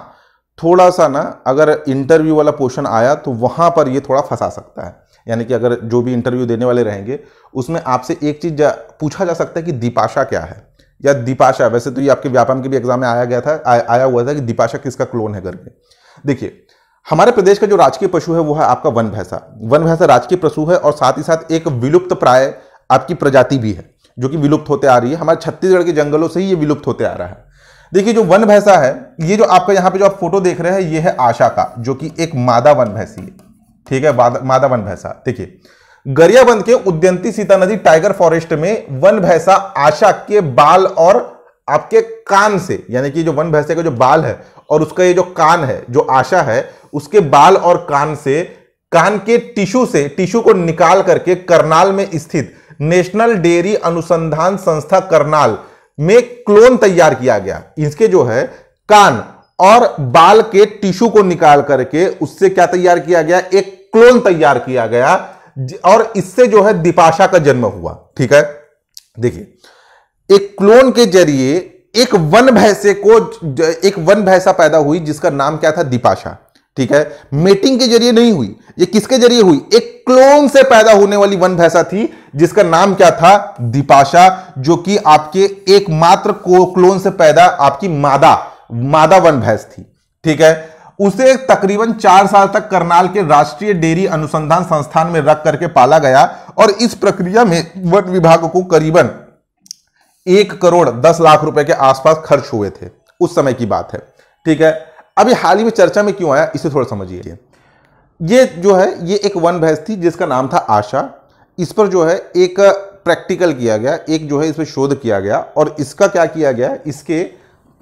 थोड़ा सा ना अगर इंटरव्यू वाला पोर्शन आया तो वहाँ पर ये थोड़ा फंसा सकता है यानी कि अगर जो भी इंटरव्यू देने वाले रहेंगे उसमें आपसे एक चीज़ पूछा जा सकता है कि दीपाशा क्या है या दीपाशा वैसे तो ये आपके व्यापम के भी एग्जाम में आया गया था आ, आया हुआ था कि दीपाशा किसका क्लोन है करके देखिए हमारे प्रदेश का जो राजकीय पशु है वो है आपका वन भैंसा वन भैंसा राजकीय पशु है और साथ ही साथ एक विलुप्त प्राय आपकी प्रजाति भी है जो कि विलुप्त होते आ रही है हमारे छत्तीसगढ़ के जंगलों से ही ये विलुप्त होते आ रहा है देखिए जो वन भैंसा है ये जो आपका यहाँ पे जो आप फोटो देख रहे हैं ये है आशा का जो कि एक मादा वन भैंसी है ठीक है मादा वन भैंसा देखिए गरियाबंद के उद्यंती सीता नदी टाइगर फॉरेस्ट में वन भैंसा आशा के बाल और आपके कान से यानी कि जो वन भैंसे का जो बाल है और उसका ये जो कान है जो आशा है उसके बाल और कान से कान के टिश्यू से टिश्यू को निकाल करके करनाल में स्थित नेशनल डेयरी अनुसंधान संस्था करनाल में क्लोन तैयार किया गया इसके जो है कान और बाल के टिश्यू को निकाल करके उससे क्या तैयार किया गया एक क्लोन तैयार किया गया और इससे जो है दीपाशा का जन्म हुआ ठीक है देखिए एक क्लोन के जरिए एक वन भैंसे को एक वन भैंसा पैदा हुई जिसका नाम क्या था दीपाशा ठीक है मेटिंग के जरिए नहीं हुई ये किसके जरिए हुई एक क्लोन से पैदा होने वाली वन भैंसा थी जिसका नाम क्या था दीपाशा जो कि आपके एकमात्र क्लोन से पैदा आपकी मादा मादा वन भैंस थी ठीक है उसे तकरीबन चार साल तक करनाल के राष्ट्रीय डेयरी अनुसंधान संस्थान में रख करके पाला गया और इस प्रक्रिया में वन विभाग को करीबन एक करोड़ दस लाख रुपए के आसपास खर्च हुए थे उस समय की बात है ठीक है ये हाल ही में चर्चा में क्यों आया इसे थोड़ा समझिए ये जो है ये एक वन भैंस थी जिसका नाम था आशा इस पर जो है एक प्रैक्टिकल किया गया एक जो है इस पर शोध किया गया और इसका क्या किया गया इसके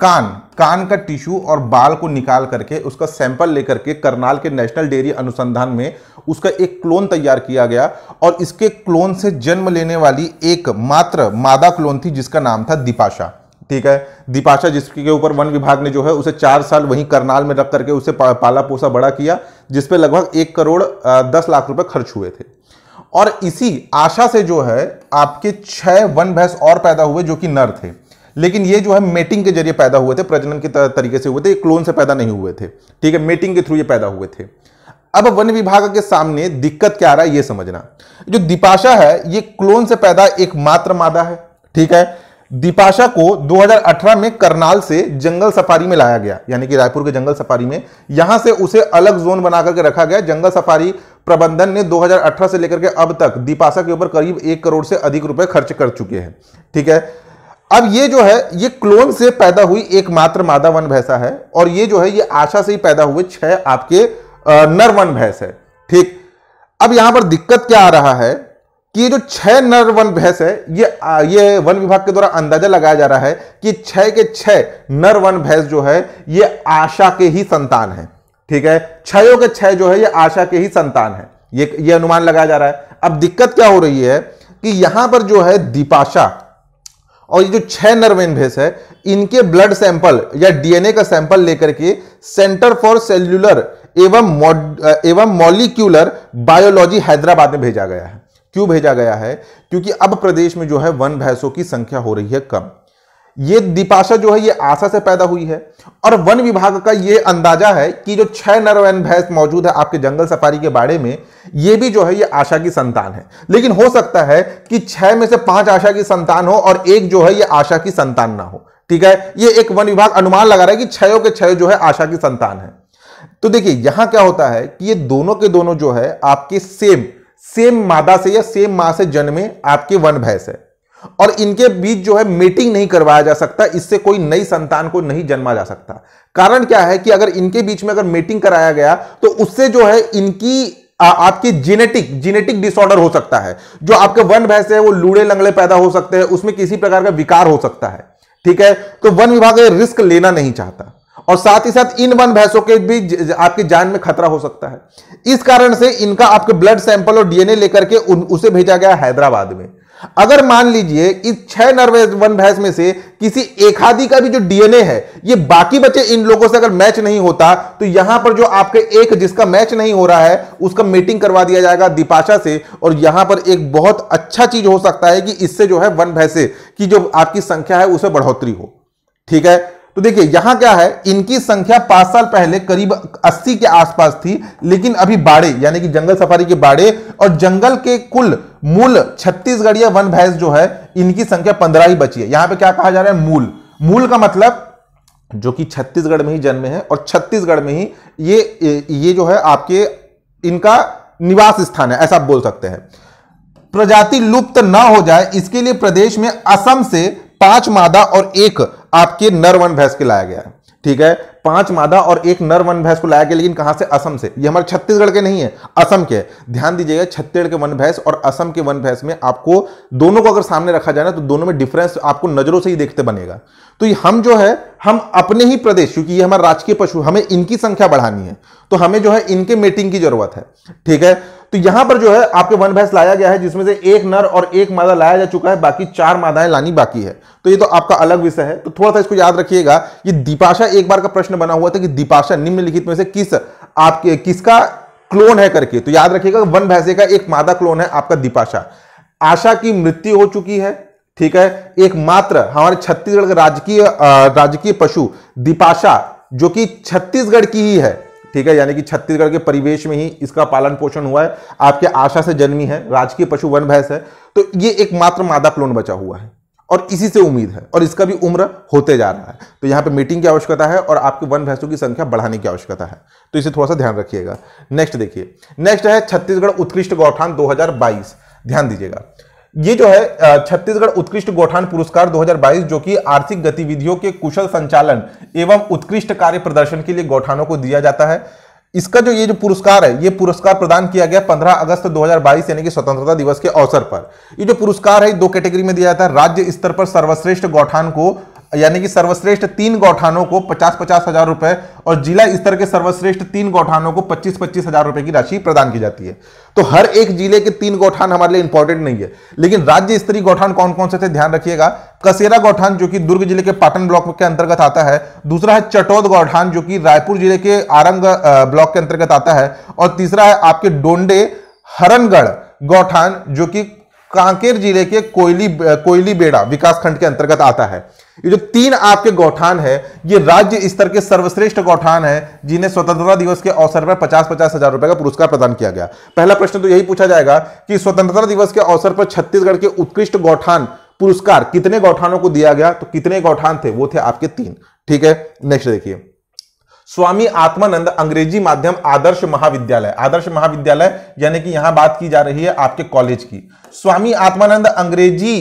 कान कान का टिश्यू और बाल को निकाल करके उसका सैंपल लेकर के करनाल के नेशनल डेयरी अनुसंधान में उसका एक क्लोन तैयार किया गया और इसके क्लोन से जन्म लेने वाली एक मात्र मादा क्लोन थी जिसका नाम था दीपाशा ठीक है दीपाशा जिसके ऊपर वन विभाग ने जो है उसे चार साल वहीं करनाल में रख करके उसे पाला पोसा बड़ा किया जिसपे लगभग एक करोड़ दस लाख रुपए खर्च हुए थे और इसी आशा से जो है आपके छह वन भैंस और पैदा हुए जो कि नर थे लेकिन ये जो है मेटिंग के जरिए पैदा हुए थे प्रजनन के तरीके से हुए थे क्लोन से पैदा नहीं हुए थे ठीक है मेटिंग के थ्रू ये पैदा हुए थे अब वन विभाग के सामने दिक्कत क्या आ रहा है ये समझना जो दीपाशा है ये क्लोन से पैदा एकमात्र मादा है ठीक है दीपाशा को 2018 में करनाल से जंगल सफारी में लाया गया यानी कि रायपुर के जंगल सफारी में यहां से उसे अलग जोन बना करके रखा गया जंगल सफारी प्रबंधन ने 2018 से लेकर के अब तक दीपाशा के ऊपर करीब एक करोड़ से अधिक रुपए खर्च कर चुके हैं ठीक है अब ये जो है ये क्लोन से पैदा हुई एकमात्र मादा वन भैंसा है और ये जो है ये आशा से ही पैदा हुए छह आपके नर वन भैंस है ठीक अब यहां पर दिक्कत क्या आ रहा है कि ये जो छह नर वन भैंस है ये आ, ये वन विभाग के द्वारा अंदाजा लगाया जा रहा है कि छह के छह नर वन भैंस जो है ये आशा के ही संतान है ठीक है छयों के छह जो है ये आशा के ही संतान है ये ये अनुमान लगाया जा रहा है अब दिक्कत क्या हो रही है कि यहां पर जो है दीपाशा और ये जो छह नरवेन भेस है इनके ब्लड सैंपल या डीएनए का सैंपल लेकर के सेंटर फॉर सेल्यूलर एवं एवं मॉलिक्यूलर बायोलॉजी हैदराबाद में भेजा गया है क्यों भेजा गया है क्योंकि अब प्रदेश में जो है वन भैंसों की संख्या हो रही है कम ये दीपाशा जो है ये आशा से पैदा हुई है और वन विभाग का ये अंदाजा है कि जो छह नर वन भैंस मौजूद है आपके जंगल सफारी के बारे में ये भी जो है ये आशा की संतान है लेकिन हो सकता है कि छह में से पांच आशा की संतान हो और एक जो है ये आशा की संतान ना हो ठीक है ये एक वन विभाग अनुमान लगा रहा है कि छयों के छय जो है आशा की संतान है तो देखिए यहां क्या होता है कि ये दोनों के दोनों जो है आपके सेम सेम मादा से या सेम मां से जन्मे आपके वन भैंस है और इनके बीच जो है मेटिंग नहीं करवाया जा सकता इससे कोई नई संतान को नहीं जन्मा जा सकता कारण क्या है कि अगर इनके बीच में अगर मेटिंग कराया गया तो उससे जो है इनकी आ, आपकी जेनेटिक जेनेटिक डिसऑर्डर हो सकता है जो आपके वन भैंस है वो लूड़े लंगड़े पैदा हो सकते हैं उसमें किसी प्रकार का विकार हो सकता है ठीक है तो वन विभाग रिस्क लेना नहीं चाहता और साथ ही साथ इन वन भैंसों के भी आपकी जान में खतरा हो सकता है इस कारण से इनका आपके ब्लड सैंपल और डीएनए लेकर के उन, उसे भेजा गया हैदराबाद में अगर मान लीजिए इस छह नर वन भैंस में से किसी एकादी का भी जो डीएनए है ये बाकी बचे इन लोगों से अगर मैच नहीं होता तो यहां पर जो आपके एक जिसका मैच नहीं हो रहा है उसका मीटिंग करवा दिया जाएगा दीपाशा से और यहां पर एक बहुत अच्छा चीज हो सकता है कि इससे जो है वन भैंसे की जो आपकी संख्या है उसे बढ़ोतरी हो ठीक है तो देखिए यहां क्या है इनकी संख्या पांच साल पहले करीब 80 के आसपास थी लेकिन अभी बाड़े यानी कि जंगल सफारी के बाड़े और जंगल के कुल मूल छत्तीसगढ़िया वन भैंस जो है इनकी संख्या पंद्रह ही बची है यहां पे क्या कहा जा रहा है मूल मूल का मतलब जो कि छत्तीसगढ़ में ही जन्मे हैं और छत्तीसगढ़ में ही ये ये जो है आपके इनका निवास स्थान है ऐसा आप बोल सकते हैं प्रजाति लुप्त ना हो जाए इसके लिए प्रदेश में असम से पांच मादा और एक आपके नर वन भैंस के लाया गया है ठीक है पांच मादा और एक नर वन भैंस को लाया गया लेकिन कहां से असम से ये हमारे छत्तीसगढ़ के नहीं है असम के ध्यान दीजिएगा छत्तीसगढ़ के वन भैंस और असम के वन भैंस में आपको दोनों को अगर सामने रखा जाए ना तो दोनों में डिफरेंस आपको नजरों से ही देखते बनेगा तो ये हम जो है हम अपने ही प्रदेश क्योंकि ये हमारे राजकीय पशु हमें इनकी संख्या बढ़ानी है तो हमें जो है इनके मेटिंग की जरूरत है ठीक है तो यहां पर जो है आपके वन भैंस लाया गया है जिसमें से एक नर और एक मादा लाया जा चुका है बाकी चार मादाएं लानी बाकी है तो ये तो आपका अलग विषय है तो थोड़ा सा इसको याद रखिएगा ये दीपाशा एक बार का प्रश्न बना हुआ था कि दीपाशा निम्नलिखित में से किस आपके किसका क्लोन है करके तो याद रखिएगा वन भैंसे का एक मादा क्लोन है आपका दीपाशा आशा की मृत्यु हो चुकी है ठीक है एकमात्र हमारे छत्तीसगढ़ का राजकीय राजकीय पशु दीपाशा जो कि छत्तीसगढ़ की ही है ठीक है यानी कि छत्तीसगढ़ के परिवेश में ही इसका पालन पोषण हुआ है आपके आशा से जन्मी है राजकीय पशु वन भैंस है तो ये एकमात्र मादा क्लोन बचा हुआ है और इसी से उम्मीद है और इसका भी उम्र होते जा रहा है तो यहाँ पे मीटिंग की आवश्यकता है और आपके वन भैंसों की संख्या बढ़ाने की आवश्यकता है तो इसे थोड़ा सा ध्यान रखिएगा नेक्स्ट देखिए नेक्स्ट है छत्तीसगढ़ उत्कृष्ट गौठान 2022 ध्यान दीजिएगा ये जो है छत्तीसगढ़ उत्कृष्ट गौठान पुरस्कार 2022 जो कि आर्थिक गतिविधियों के कुशल संचालन एवं उत्कृष्ट कार्य प्रदर्शन के लिए गौठानों को दिया जाता है इसका जो ये जो पुरस्कार है ये पुरस्कार प्रदान किया गया 15 अगस्त 2022 यानी कि स्वतंत्रता दिवस के अवसर पर ये जो पुरस्कार है दो कैटेगरी में दिया जाता है राज्य स्तर पर सर्वश्रेष्ठ गौठान को यानी कि सर्वश्रेष्ठ तीन गौठानों को पचास पचास हजार रुपए और जिला स्तर के सर्वश्रेष्ठ तीन गौठानों को पच्चीस पच्चीस हजार रुपए की राशि प्रदान की जाती है तो हर एक जिले के तीन गौठान हमारे लिए इंपॉर्टेंट नहीं है लेकिन राज्य स्तरीय गौठान कौन कौन से थे ध्यान रखिएगा कसेरा गौठान जो कि दुर्ग जिले के पाटन ब्लॉक के अंतर्गत आता है दूसरा है चटौद गौठान जो कि रायपुर जिले के आरंग ब्लॉक के अंतर्गत आता है और तीसरा है आपके डोंडे हरनगढ़ गौठान जो कि कांकेर जिले के कोयली कोयली बेड़ा विकासखंड के अंतर्गत आता है ये जो तीन आपके गौठान है ये राज्य स्तर के सर्वश्रेष्ठ गौठान है जिन्हें स्वतंत्रता दिवस के अवसर पर पचास पचास हजार रुपए का पुरस्कार प्रदान किया गया पहला प्रश्न तो यही पूछा जाएगा कि स्वतंत्रता दिवस के अवसर पर छत्तीसगढ़ के उत्कृष्ट गौठान पुरस्कार कितने गौठानों को दिया गया तो कितने गौठान थे वो थे आपके तीन ठीक है नेक्स्ट देखिए स्वामी आत्मानंद अंग्रेजी माध्यम आदर्श महाविद्यालय आदर्श महाविद्यालय यानी कि यहां बात की जा रही है आपके कॉलेज की स्वामी आत्मानंद अंग्रेजी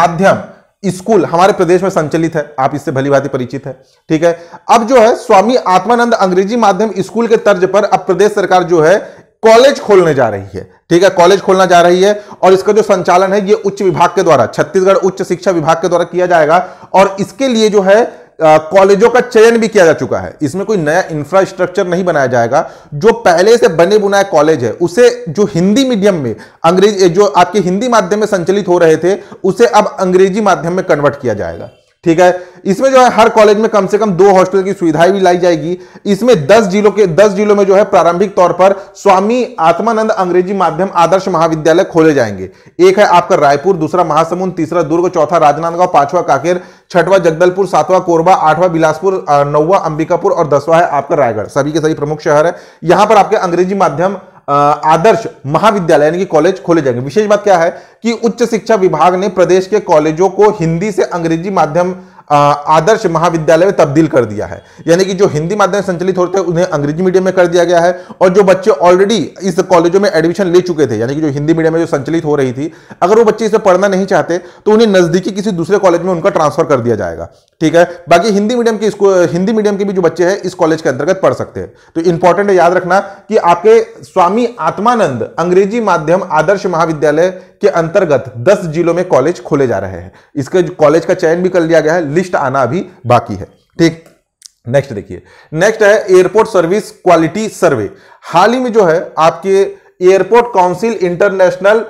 माध्यम स्कूल हमारे प्रदेश में संचालित है आप इससे भली भांति परिचित है ठीक है अब जो है स्वामी आत्मानंद अंग्रेजी माध्यम स्कूल के तर्ज पर अब प्रदेश सरकार जो है कॉलेज खोलने जा रही है ठीक है कॉलेज खोलना जा रही है और इसका जो संचालन है ये उच्च विभाग के द्वारा छत्तीसगढ़ उच्च शिक्षा विभाग के द्वारा किया जाएगा और इसके लिए जो है कॉलेजों का चयन भी किया जा चुका है इसमें कोई नया इंफ्रास्ट्रक्चर नहीं बनाया जाएगा जो पहले से बने बुनाए कॉलेज है उसे जो हिंदी मीडियम में अंग्रेजी जो आपके हिंदी माध्यम में संचालित हो रहे थे उसे अब अंग्रेजी माध्यम में कन्वर्ट किया जाएगा ठीक है इसमें जो है हर कॉलेज में कम से कम दो हॉस्टल की सुविधाएं भी लाई जाएगी इसमें 10 जिलों के 10 जिलों में जो है प्रारंभिक तौर पर स्वामी आत्मानंद अंग्रेजी माध्यम आदर्श महाविद्यालय खोले जाएंगे एक है आपका रायपुर दूसरा महासमुंद तीसरा दुर्ग चौथा राजनांदगांव पांचवा कांकेर छठवा जगदलपुर सातवां कोरबा आठवां बिलासपुर नौवा अंबिकापुर और दसवां है आपका रायगढ़ सभी के सभी प्रमुख शहर है यहां पर आपके अंग्रेजी माध्यम आदर्श महाविद्यालय यानी कि कॉलेज खोले जाएंगे विशेष बात क्या है कि उच्च शिक्षा विभाग ने प्रदेश के कॉलेजों को हिंदी से अंग्रेजी माध्यम आदर्श महाविद्यालय में तब्दील कर दिया है यानी कि जो हिंदी माध्यम संचालित होते हैं उन्हें अंग्रेजी मीडियम में कर दिया गया है और जो बच्चे ऑलरेडी इस कॉलेजों में एडमिशन ले चुके थे यानी कि जो हिंदी मीडियम में जो संचालित हो रही थी अगर वो बच्चे इसे पढ़ना नहीं चाहते तो उन्हें नजदीकी किसी दूसरे कॉलेज में उनका ट्रांसफर कर दिया जाएगा ठीक है बाकी हिंदी मीडियम के स्कूल हिंदी मीडियम के भी जो बच्चे हैं इस कॉलेज के अंतर्गत पढ़ सकते हैं तो इंपॉर्टेंट है याद रखना कि आपके स्वामी आत्मानंद अंग्रेजी माध्यम आदर्श महाविद्यालय के अंतर्गत 10 जिलों में कॉलेज खोले जा रहे हैं इसके कॉलेज का चयन भी कर लिया गया है लिस्ट आना अभी बाकी है ठीक नेक्स्ट देखिए नेक्स्ट है एयरपोर्ट सर्विस क्वालिटी सर्वे हाल ही में जो है आपके Airport Council International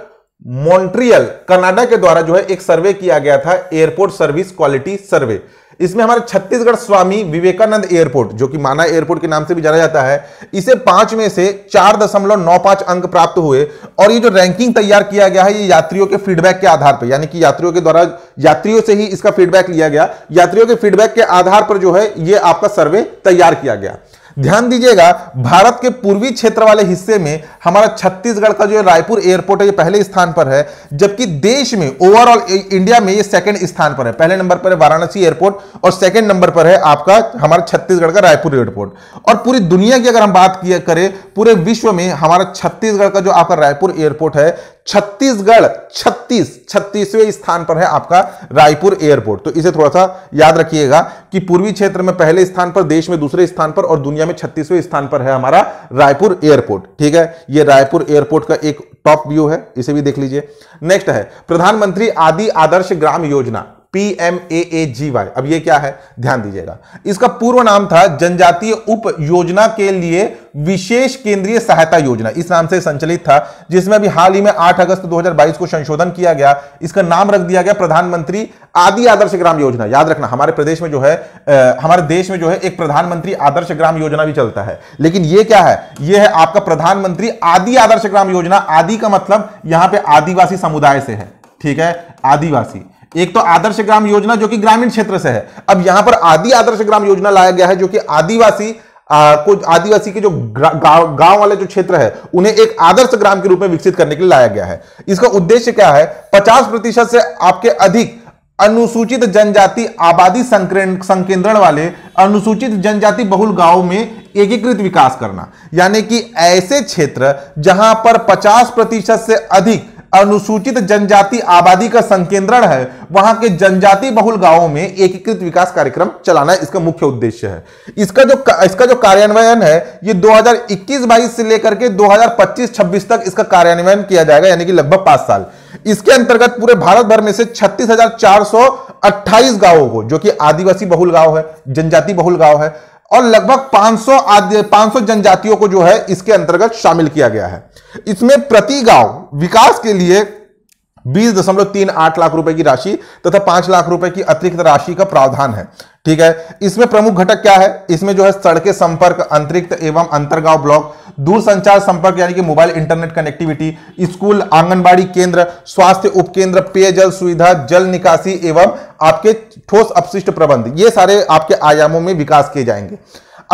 Montreal Canada के द्वारा जो है एक सर्वे किया गया था एयरपोर्ट सर्विस क्वालिटी सर्वे इसमें हमारे छत्तीसगढ़ स्वामी विवेकानंद एयरपोर्ट जो कि माना एयरपोर्ट के नाम से भी जाना जाता है इसे पांच में से चार दशमलव नौ पांच अंक प्राप्त हुए और ये जो रैंकिंग तैयार किया गया है ये यात्रियों के फीडबैक के आधार पर यानी कि यात्रियों के द्वारा यात्रियों से ही इसका फीडबैक लिया गया यात्रियों के फीडबैक के आधार पर जो है ये आपका सर्वे तैयार किया गया ध्यान दीजिएगा भारत के पूर्वी क्षेत्र वाले हिस्से में हमारा छत्तीसगढ़ का जो रायपुर एयरपोर्ट है ये पहले स्थान पर है जबकि देश में ओवरऑल इंडिया में ये सेकंड स्थान पर है पहले नंबर पर है वाराणसी एयरपोर्ट और सेकंड नंबर पर है आपका हमारा छत्तीसगढ़ का रायपुर एयरपोर्ट और पूरी दुनिया की अगर हम बात किया करें पूरे विश्व में हमारा छत्तीसगढ़ का जो आपका रायपुर एयरपोर्ट है छत्तीसगढ़ छत्तीस छत्तीसवें स्थान पर है आपका रायपुर एयरपोर्ट तो इसे थोड़ा सा याद रखिएगा कि पूर्वी क्षेत्र में पहले स्थान पर देश में दूसरे स्थान पर और दुनिया में छत्तीसवें स्थान पर है हमारा रायपुर एयरपोर्ट ठीक है यह रायपुर एयरपोर्ट का एक टॉप व्यू है इसे भी देख लीजिए नेक्स्ट है प्रधानमंत्री आदि Adarsh Gram Yojana P M A A G Y अब ये क्या है ध्यान दीजिएगा इसका पूर्व नाम था जनजातीय उप योजना के लिए विशेष केंद्रीय सहायता योजना इस नाम से संचालित था जिसमें अभी हाल ही में 8 अगस्त 2022 को संशोधन किया गया इसका नाम रख दिया गया प्रधानमंत्री आदि आदर्श ग्राम योजना याद रखना हमारे प्रदेश में जो है आ, हमारे देश में जो है एक प्रधानमंत्री आदर्श ग्राम योजना भी चलता है लेकिन यह क्या है यह है आपका प्रधानमंत्री आदि आदर्श ग्राम योजना आदि का मतलब यहां पर आदिवासी समुदाय से है ठीक है आदिवासी एक तो आदर्श ग्राम योजना जो कि ग्रामीण क्षेत्र से है अब यहां पर आदि आदर्श ग्राम योजना लाया गया है जो कि आदिवासी आ, को आदिवासी के जो गांव वाले जो क्षेत्र है उन्हें एक आदर्श ग्राम के रूप में विकसित करने के लिए लाया गया है इसका उद्देश्य क्या है पचास प्रतिशत से आपके अधिक अनुसूचित जनजाति आबादी संकेंद्रण वाले अनुसूचित जनजाति बहुल गांव में एकीकृत विकास करना यानी कि ऐसे क्षेत्र जहां पर 50 प्रतिशत से अधिक अनुसूचित जनजाति आबादी का संकेंद्रण है वहां के जनजाति बहुल गांवों में एकीकृत विकास कार्यक्रम चलाना इसका मुख्य उद्देश्य है इसका जो इसका जो कार्यान्वयन है ये 2021 हजार से लेकर के 2025-26 तक इसका कार्यान्वयन किया जाएगा यानी कि लगभग पांच साल इसके अंतर्गत पूरे भारत भर में से छत्तीस गांवों को जो कि आदिवासी बहुल गांव है जनजाति बहुल गांव है और लगभग 500 आदि पांच जनजातियों को जो है इसके अंतर्गत शामिल किया गया है इसमें प्रति गांव विकास के लिए बीस दशमलव तीन आठ लाख रुपए की राशि तथा पांच लाख रुपए की अतिरिक्त राशि का प्रावधान है ठीक है इसमें प्रमुख घटक क्या है इसमें जो है सड़के संपर्क अंतरिक्त एवं अंतरगांव ब्लॉक दूरसंचार संपर्क यानी कि mobile internet connectivity school anganwadi केंद्र स्वास्थ्य उपकेंद्र पेयजल सुविधा जल निकासी एवं आपके ठोस अपशिष्ट प्रबंध ये सारे आपके आयामों में विकास किए जाएंगे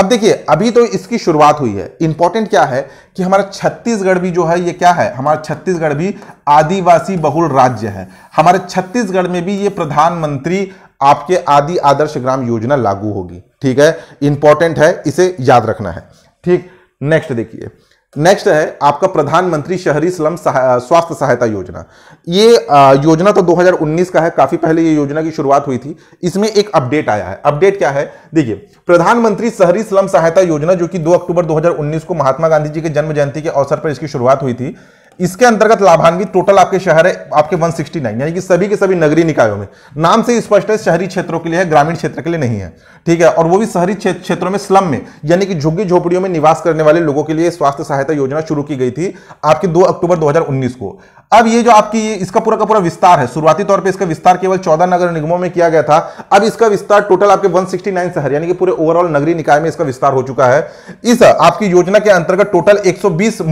अब देखिए अभी तो इसकी शुरुआत हुई है इंपॉर्टेंट क्या है कि हमारा छत्तीसगढ़ भी जो है ये क्या है हमारा छत्तीसगढ़ भी आदिवासी बहुल राज्य है हमारे छत्तीसगढ़ में भी ये प्रधानमंत्री आपके आदि आदर्श ग्राम योजना लागू होगी ठीक है इंपॉर्टेंट है इसे याद रखना है ठीक नेक्स्ट देखिए नेक्स्ट है आपका प्रधानमंत्री शहरी स्लम स्वास्थ्य सहायता योजना ये योजना तो 2019 का है काफ़ी पहले ये योजना की शुरुआत हुई थी इसमें एक अपडेट आया है अपडेट क्या है देखिए प्रधानमंत्री शहरी स्लम सहायता योजना जो कि 2 अक्टूबर 2019 को महात्मा गांधी जी के जन्म जयंती के अवसर पर इसकी शुरुआत हुई थी इसके अंतर्गत लाभान्वित टोटल आपके शहर है आपके 169 सिक्सटी यानी कि सभी के सभी नगरीय निकायों में नाम से स्पष्ट है शहरी क्षेत्रों के लिए है ग्रामीण क्षेत्र के लिए नहीं है ठीक है और वो भी शहरी क्षेत्रों में स्लम में यानी कि झुग्गी झोपड़ियों में निवास करने वाले लोगों के लिए स्वास्थ्य सहायता योजना शुरू की गई थी आपके दो अक्टूबर दो को अब ये जो आपकी इसका पूरा का पूरा विस्तार है शुरुआती तौर पर इसका विस्तार केवल चौदह नगर निगमों में किया गया था अब इसका विस्तार टोटल आपके वन शहर यानी कि पूरे ओवरऑल नगरीय निकाय में इसका विस्तार हो चुका है इस आपकी योजना के अंतर्गत टोटल एक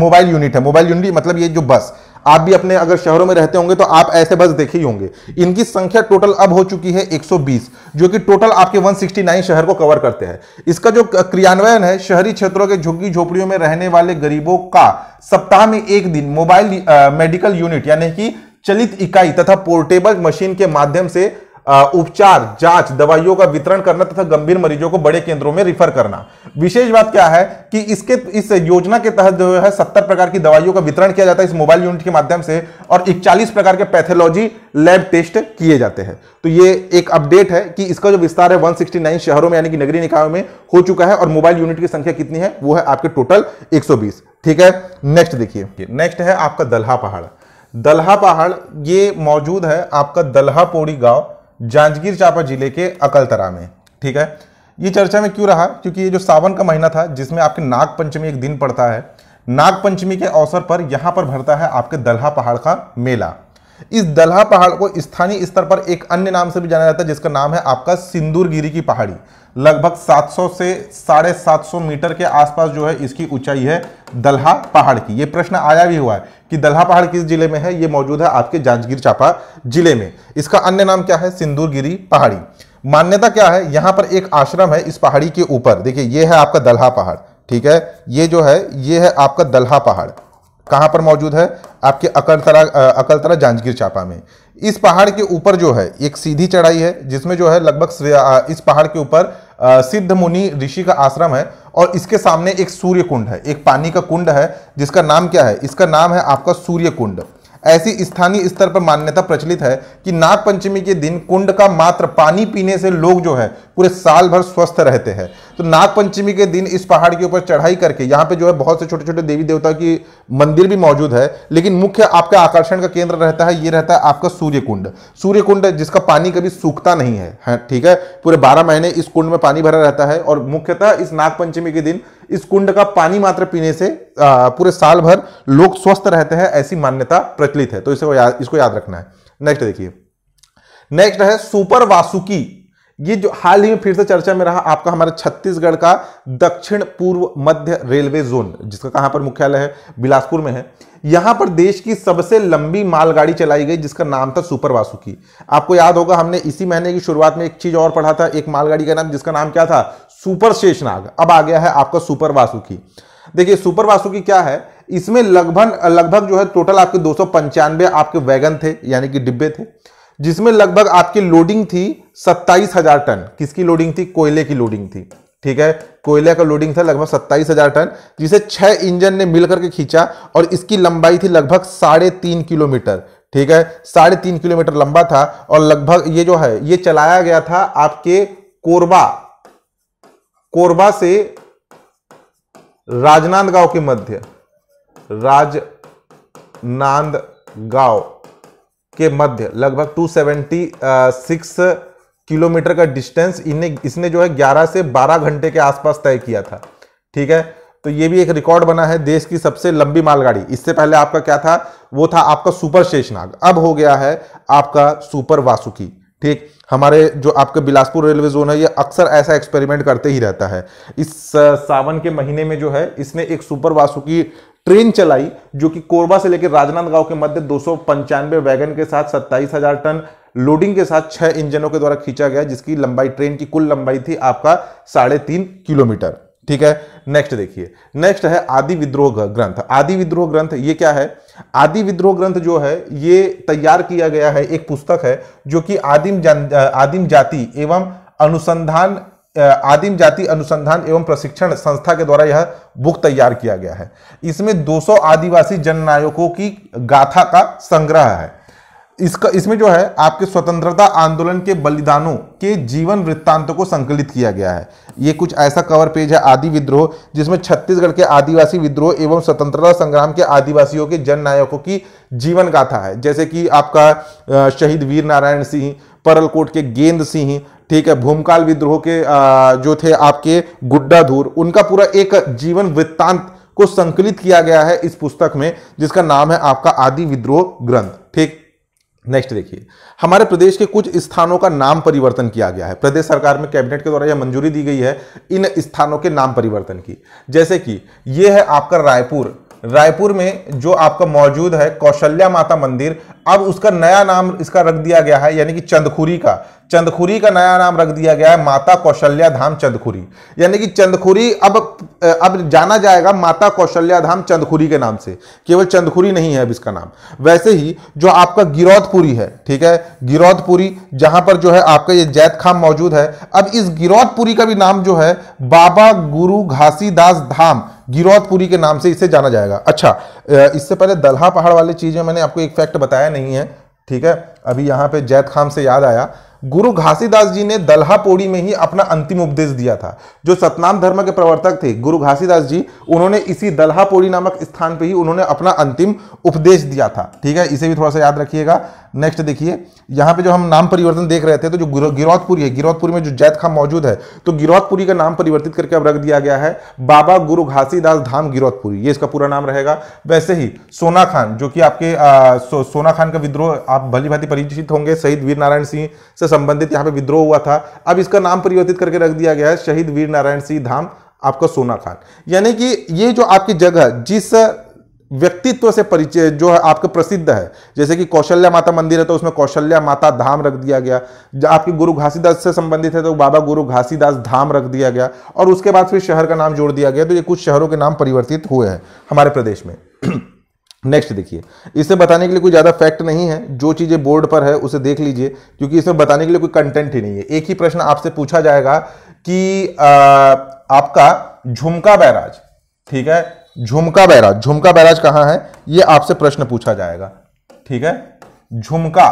मोबाइल यूनिट है मोबाइल यूनिट मतलब ये जो बस आप भी अपने अगर शहरों में रहते होंगे तो आप ऐसे बस देखे ही होंगे इनकी संख्या टोटल अब हो चुकी है 120 जो कि टोटल आपके 169 शहर को कवर करते हैं इसका जो क्रियान्वयन है शहरी क्षेत्रों के झुग्गी झोपड़ियों में रहने वाले गरीबों का सप्ताह में एक दिन मोबाइल मेडिकल यूनिट यानी कि चलित इकाई तथा पोर्टेबल मशीन के माध्यम से उपचार जांच दवाइयों का वितरण करना तथा गंभीर मरीजों को बड़े केंद्रों में रिफर करना विशेष बात क्या है कि इसके इस योजना के तहत जो है सत्तर प्रकार की दवाइयों का वितरण किया जाता है इस मोबाइल यूनिट के माध्यम से और इकचालीस प्रकार के पैथोलॉजी लैब टेस्ट किए जाते हैं तो ये एक अपडेट है कि इसका जो विस्तार है वन शहरों में यानी कि नगरीय निकायों में हो चुका है और मोबाइल यूनिट की संख्या कितनी है वो है आपके टोटल एक ठीक है नेक्स्ट देखिए नेक्स्ट है आपका दल्हा पहाड़ दल्हा पहाड़ ये मौजूद है आपका दल्हा पोड़ी गांव जांजगीर चांपा जिले के अकलतरा में ठीक है ये चर्चा में क्यों रहा क्योंकि ये जो सावन का महीना था जिसमें आपके नाग पंचमी एक दिन पड़ता है नाग पंचमी के अवसर पर यहाँ पर भरता है आपके दल्हा पहाड़ का मेला इस दलहा पहाड़ को स्थानीय स्तर पर एक अन्य नाम से भी जाना जाता है जिसका नाम है आपका सिंदूरगिरी की पहाड़ी लगभग 700 से साढ़े सात मीटर के आसपास जो है इसकी ऊंचाई है दलहा पहाड़ की ये प्रश्न आया भी हुआ है कि दलहा पहाड़ किस जिले में है ये मौजूद है आपके जांजगीर चांपा जिले में इसका अन्य नाम क्या है सिंदूरगिरी पहाड़ी मान्यता क्या है यहाँ पर एक आश्रम है इस पहाड़ी के ऊपर देखिए ये है आपका दलहा पहाड़ ठीक है ये जो है ये है आपका दलहा पहाड़ कहाँ पर मौजूद है आपके अकलतरा अकलतरा जांजगीर चापा में इस पहाड़ के ऊपर जो है एक सीधी चढ़ाई है जिसमें जो है लगभग इस पहाड़ के ऊपर सिद्ध मुनि ऋषि का आश्रम है और इसके सामने एक सूर्य कुंड है एक पानी का कुंड है जिसका नाम क्या है इसका नाम है आपका सूर्य कुंड ऐसी स्थानीय स्तर पर मान्यता प्रचलित है कि नागपंचमी के दिन कुंड का मात्र पानी पीने से लोग जो है पूरे साल भर स्वस्थ रहते हैं तो नागपंचमी के दिन इस पहाड़ के ऊपर चढ़ाई करके यहाँ पे जो है बहुत से छोटे छोटे देवी देवता की मंदिर भी मौजूद है लेकिन मुख्य आपका आकर्षण का केंद्र रहता है ये रहता है आपका सूर्य कुंड सूर्य कुंड जिसका पानी कभी सूखता नहीं है हाँ, ठीक है पूरे बारह महीने इस कुंड में पानी भरा रहता है और मुख्यतः इस नागपंचमी के दिन इस कुंड का पानी मात्र पीने से पूरे साल भर लोग स्वस्थ रहते हैं ऐसी मान्यता प्रचलित है तो इसे याद, इसको याद रखना है नेक्स्ट देखिए नेक्स्ट है सुपर वासुकी ये जो हाल ही में फिर से चर्चा में रहा आपका हमारा छत्तीसगढ़ का दक्षिण पूर्व मध्य रेलवे जोन जिसका कहां पर मुख्यालय है बिलासपुर में है यहां पर देश की सबसे लंबी मालगाड़ी चलाई गई जिसका नाम था सुपर वासुकी आपको याद होगा हमने इसी महीने की शुरुआत में एक चीज और पढ़ा था एक मालगाड़ी का नाम जिसका नाम क्या था सुपर शेष नाग अब आ गया है आपका सुपर वासुकी देखिए सुपर वासुकी क्या है इसमें लगभग लगभग जो है टोटल आपके दो आपके वैगन थे यानी कि डिब्बे थे जिसमें लगभग आपकी लोडिंग थी सत्ताईस हजार टन किसकी लोडिंग थी कोयले की लोडिंग थी ठीक है कोयले का लोडिंग था लगभग सत्ताईस हजार टन जिसे छह इंजन ने मिलकर के खींचा और इसकी लंबाई थी लगभग साढ़े तीन किलोमीटर ठीक है साढ़े तीन किलोमीटर लंबा था और लगभग ये जो है ये चलाया गया था आपके कोरबा कोरबा से राजनांदगांव के मध्य राजनांदगांव के मध्य लगभग 276 किलोमीटर का डिस्टेंस इन्हें इसने जो है 11 से 12 घंटे के आसपास तय किया था ठीक है तो ये भी एक रिकॉर्ड बना है देश की सबसे लंबी मालगाड़ी इससे पहले आपका क्या था वो था आपका सुपर शेषनाग अब हो गया है आपका सुपर वासुकी ठीक हमारे जो आपका बिलासपुर रेलवे जोन है ये अक्सर ऐसा एक्सपेरिमेंट करते ही रहता है इस सावन के महीने में जो है इसने एक सुपर वासुकी ट्रेन चलाई जो कि कोरबा से लेकर राजनांदगांव के मध्य दो वैगन के साथ सत्ताईस टन लोडिंग के साथ छह इंजनों के द्वारा खींचा गया जिसकी लंबाई ट्रेन की कुल लंबाई थी आपका साढ़े तीन किलोमीटर ठीक है नेक्स्ट देखिए नेक्स्ट है आदि विद्रोह ग्रंथ आदि विद्रोह ग्रंथ ये क्या है आदि विद्रोह ग्रंथ जो है ये तैयार किया गया है एक पुस्तक है जो कि आदिम जन आदिम जाति एवं अनुसंधान आदिम जाति अनुसंधान एवं प्रशिक्षण संस्था के द्वारा यह बुक तैयार किया गया है इसमें 200 आदिवासी जननायकों की गाथा का संग्रह है इसका इसमें जो है आपके स्वतंत्रता आंदोलन के बलिदानों के जीवन वृत्तांतों को संकलित किया गया है ये कुछ ऐसा कवर पेज है आदि विद्रोह जिसमें छत्तीसगढ़ के आदिवासी विद्रोह एवं स्वतंत्रता संग्राम के आदिवासियों के जन नायकों की जीवन गाथा है जैसे कि आपका शहीद वीर नारायण सिंह परलकोट के गेंद सिंह ठीक है भूमकाल विद्रोह के जो थे आपके गुड्डा धूर उनका पूरा एक जीवन वृत्तांत को संकलित किया गया है इस पुस्तक में जिसका नाम है आपका आदि विद्रोह ग्रंथ ठीक नेक्स्ट देखिए हमारे प्रदेश के कुछ स्थानों का नाम परिवर्तन किया गया है प्रदेश सरकार में कैबिनेट के द्वारा यह मंजूरी दी गई है इन स्थानों के नाम परिवर्तन की जैसे कि यह है आपका रायपुर रायपुर में जो आपका मौजूद है कौशल्या माता मंदिर अब उसका नया नाम इसका रख दिया गया है यानी कि चंदखुरी का चंदखुरी का नया नाम रख दिया गया है माता कौशल्या धाम चंदखुरी यानी कि चंदखुरी अब अब जाना जाएगा माता कौशल्या धाम चंदखुरी के नाम से केवल चंदखुरी नहीं है अब इसका नाम वैसे ही जो आपका गिरौदपुरी है ठीक है गिरौदपुरी जहां पर जो है आपका ये जैत खाम मौजूद है अब इस गिरौदपुरी का भी नाम जो है बाबा गुरु घासीदास धाम गिरौदपुरी के नाम से इसे जाना जाएगा अच्छा इससे पहले दल्हा पहाड़ वाली चीजें मैंने आपको एक फैक्ट बताया नहीं नहीं है ठीक है अभी यहाँ पे जैद खाम से याद आया गुरु घासीदास जी ने दल्हा पोड़ी में ही अपना अंतिम उपदेश दिया था जो सतनाम धर्म के प्रवर्तक थे गुरु घासीदास जी उन्होंने इसी दल्हा पोड़ी नामक स्थान पे ही उन्होंने अपना अंतिम उपदेश दिया था ठीक है इसे भी थोड़ा सा याद रखिएगा नेक्स्ट देखिए यहाँ पे जो हम नाम परिवर्तन देख रहे थे तो जो गिरौतपुरी है गिरौतपुरी में जो जैत खां मौजूद है तो गिरौतपुरी का नाम परिवर्तित करके अब रख दिया गया है बाबा गुरु घासीदास धाम गिरौतपुरी ये इसका पूरा नाम रहेगा वैसे ही सोना खान जो कि आपके सोना खान का विद्रोह आप भली भाती परिचित होंगे शहीद वीर नारायण सिंह से संबंधित यहाँ पे विद्रोह हुआ था अब इसका नाम परिवर्तित करके रख दिया गया है शहीद वीर नारायण सिंह धाम आपका सोना खान यानी कि ये जो आपकी जगह जिस व्यक्तित्व से परिचय जो है आपका प्रसिद्ध है जैसे कि कौशल्या माता मंदिर है तो उसमें कौशल्या माता धाम रख दिया गया आपके गुरु घासीदास से संबंधित है तो बाबा गुरु घासीदास धाम रख दिया गया और उसके बाद फिर शहर का नाम जोड़ दिया गया तो ये कुछ शहरों के नाम परिवर्तित हुए हैं हमारे प्रदेश में नेक्स्ट देखिए इसे बताने के लिए कोई ज़्यादा फैक्ट नहीं है जो चीज़ें बोर्ड पर है उसे देख लीजिए क्योंकि इसमें बताने के लिए कोई कंटेंट ही नहीं है एक ही प्रश्न आपसे पूछा जाएगा कि आ, आपका झुमका बैराज ठीक है झुमका बैराज झुमका बैराज कहां है यह आपसे प्रश्न पूछा जाएगा ठीक है झुमका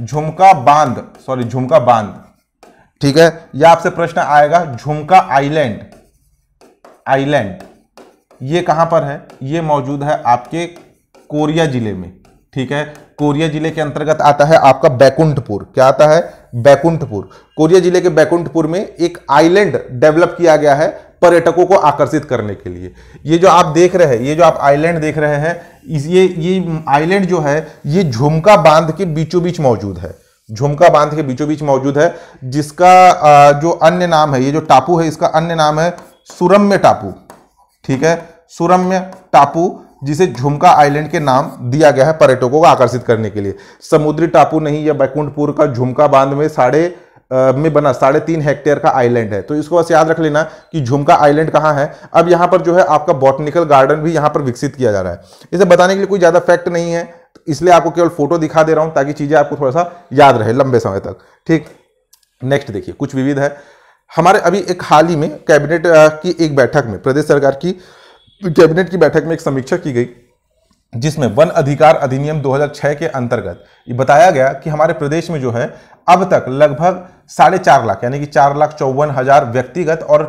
झुमका बांध सॉरी झुमका बांध ठीक है यह आपसे प्रश्न आएगा झुमका आइलैंड आइलैंड ये कहाँ पर है ये मौजूद है आपके कोरिया जिले में ठीक है कोरिया जिले के अंतर्गत आता है आपका बैकुंठपुर क्या आता है बैकुंठपुर कोरिया जिले के बैकुंठपुर में एक आइलैंड डेवलप किया गया है पर्यटकों को आकर्षित करने के लिए ये जो आप देख रहे हैं ये जो आप आइलैंड देख रहे हैं इस ये ये आइलैंड जो है ये झुमका बांध के बीचों बीच मौजूद है झुमका बांध के बीचों बीच मौजूद है जिसका जो अन्य नाम है ये जो टापू है इसका अन्य नाम है सुरम्य टापू ठीक है सुरम्य टापू जिसे झुमका आइलैंड के नाम दिया गया है पर्यटकों को आकर्षित करने के लिए समुद्री टापू नहीं यह बैकुंठपुर का झुमका बांध में साढ़े में बना साढ़े तीन हेक्टेयर का आइलैंड है तो इसको बस याद रख लेना कि झुमका आइलैंड कहाँ है अब यहाँ पर जो है आपका बॉटनिकल गार्डन भी यहाँ पर विकसित किया जा रहा है इसे बताने के लिए कोई ज़्यादा फैक्ट नहीं है तो इसलिए आपको केवल फोटो दिखा दे रहा हूँ ताकि चीज़ें आपको थोड़ा सा याद रहे लंबे समय तक ठीक नेक्स्ट देखिए कुछ विविध है हमारे अभी एक हाल ही में कैबिनेट की एक बैठक में प्रदेश सरकार की कैबिनेट की बैठक में एक समीक्षा की गई जिसमें वन अधिकार अधिनियम 2006 के अंतर्गत ये बताया गया कि हमारे प्रदेश में जो है अब तक लगभग साढ़े चार लाख यानी कि चार लाख चौवन हजार व्यक्तिगत और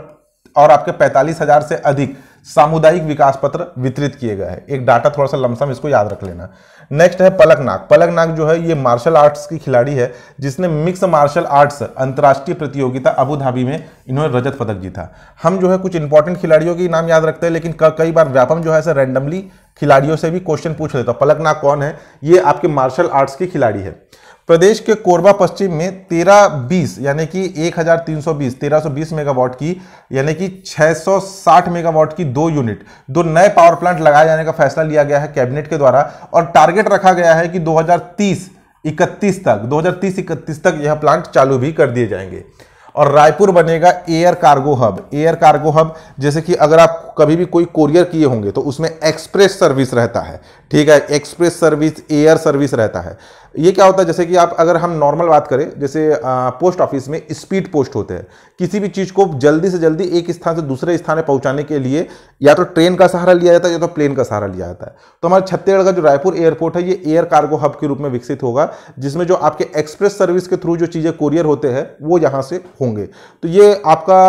और आपके पैंतालीस हजार से अधिक सामुदायिक विकास पत्र वितरित किए गए हैं एक डाटा थोड़ा सा लमसम इसको याद रख लेना नेक्स्ट है पलक नाग पलक नाग जो है ये मार्शल आर्ट्स की खिलाड़ी है जिसने मिक्स मार्शल आर्ट्स अंतर्राष्ट्रीय प्रतियोगिता अबू धाबी में इन्होंने रजत पदक जीता हम जो है कुछ इंपॉर्टेंट खिलाड़ियों के नाम याद रखते हैं लेकिन कई बार व्यापम जो है ऐसा रैंडमली खिलाड़ियों से भी क्वेश्चन पूछ लेता पलक नाग कौन है ये आपके मार्शल आर्ट्स की खिलाड़ी है प्रदेश के कोरबा पश्चिम में तेरह बीस यानी कि 1320 1320 मेगावाट की यानी कि 660 मेगावाट की दो यूनिट दो नए पावर प्लांट लगाए जाने का फैसला लिया गया है कैबिनेट के द्वारा और टारगेट रखा गया है कि 2030 इकतीस तक 2030 इकतीस तक यह प्लांट चालू भी कर दिए जाएंगे और रायपुर बनेगा air cargo hub air cargo hub जैसे कि अगर आप कभी भी कोई कोरियर किए होंगे तो उसमें एक्सप्रेस सर्विस रहता है ठीक है एक्सप्रेस सर्विस एयर सर्विस रहता है ये क्या होता है जैसे कि आप अगर हम नॉर्मल बात करें जैसे आ, पोस्ट ऑफिस में स्पीड पोस्ट होते हैं किसी भी चीज़ को जल्दी से जल्दी एक स्थान से दूसरे स्थान पर पहुंचाने के लिए या तो ट्रेन का सहारा लिया जाता है या तो प्लेन का सहारा लिया जाता है तो हमारे छत्तीसगढ़ का जो रायपुर एयरपोर्ट है ये एयर कार्गो हब के रूप में विकसित होगा जिसमें जो आपके एक्सप्रेस सर्विस के थ्रू जो चीज़ें कोरियर होते हैं वो यहाँ से होंगे तो ये आपका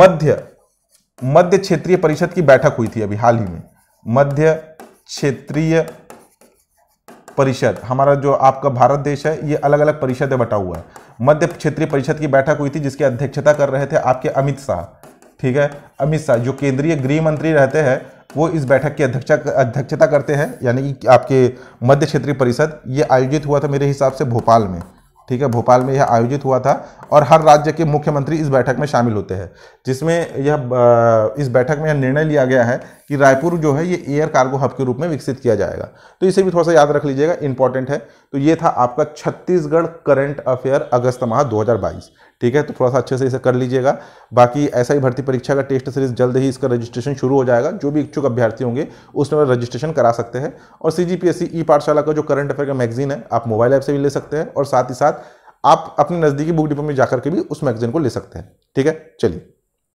मध्य मध्य क्षेत्रीय परिषद की बैठक हुई थी अभी हाल ही में मध्य क्षेत्रीय परिषद हमारा जो आपका भारत देश है ये अलग अलग परिषदें बटा हुआ है मध्य क्षेत्रीय परिषद की बैठक हुई थी जिसकी अध्यक्षता कर रहे थे आपके अमित शाह ठीक है अमित शाह जो केंद्रीय गृह मंत्री रहते हैं वो इस बैठक की अध्यक्षता अध्यक्षता करते हैं यानी कि आपके मध्य क्षेत्रीय परिषद ये आयोजित हुआ था मेरे हिसाब से भोपाल में ठीक है भोपाल में यह आयोजित हुआ था और हर राज्य के मुख्यमंत्री इस बैठक में शामिल होते हैं जिसमें यह इस बैठक में यह निर्णय लिया गया है कि रायपुर जो है ये एयर कार्गो हब के रूप में विकसित किया जाएगा तो इसे भी थोड़ा सा याद रख लीजिएगा इंपॉर्टेंट है तो ये था आपका छत्तीसगढ़ करंट अफेयर अगस्त माह दो ठीक है तो थोड़ा सा अच्छे से इसे कर लीजिएगा बाकी ऐसा ही भर्ती परीक्षा का टेस्ट सीरीज जल्द ही इसका रजिस्ट्रेशन शुरू हो जाएगा जो भी इच्छुक अभ्यर्थी होंगे उसमें रजिस्ट्रेशन करा सकते हैं और सी जी पी एस सी ई पाठशाला का जो करंट अफेयर का मैगजीन है आप मोबाइल ऐप से भी ले सकते हैं और साथ ही साथ आप अपने नज़दीकी बुक डिपो में जाकर के भी उस मैगजीन को ले सकते हैं ठीक है चलिए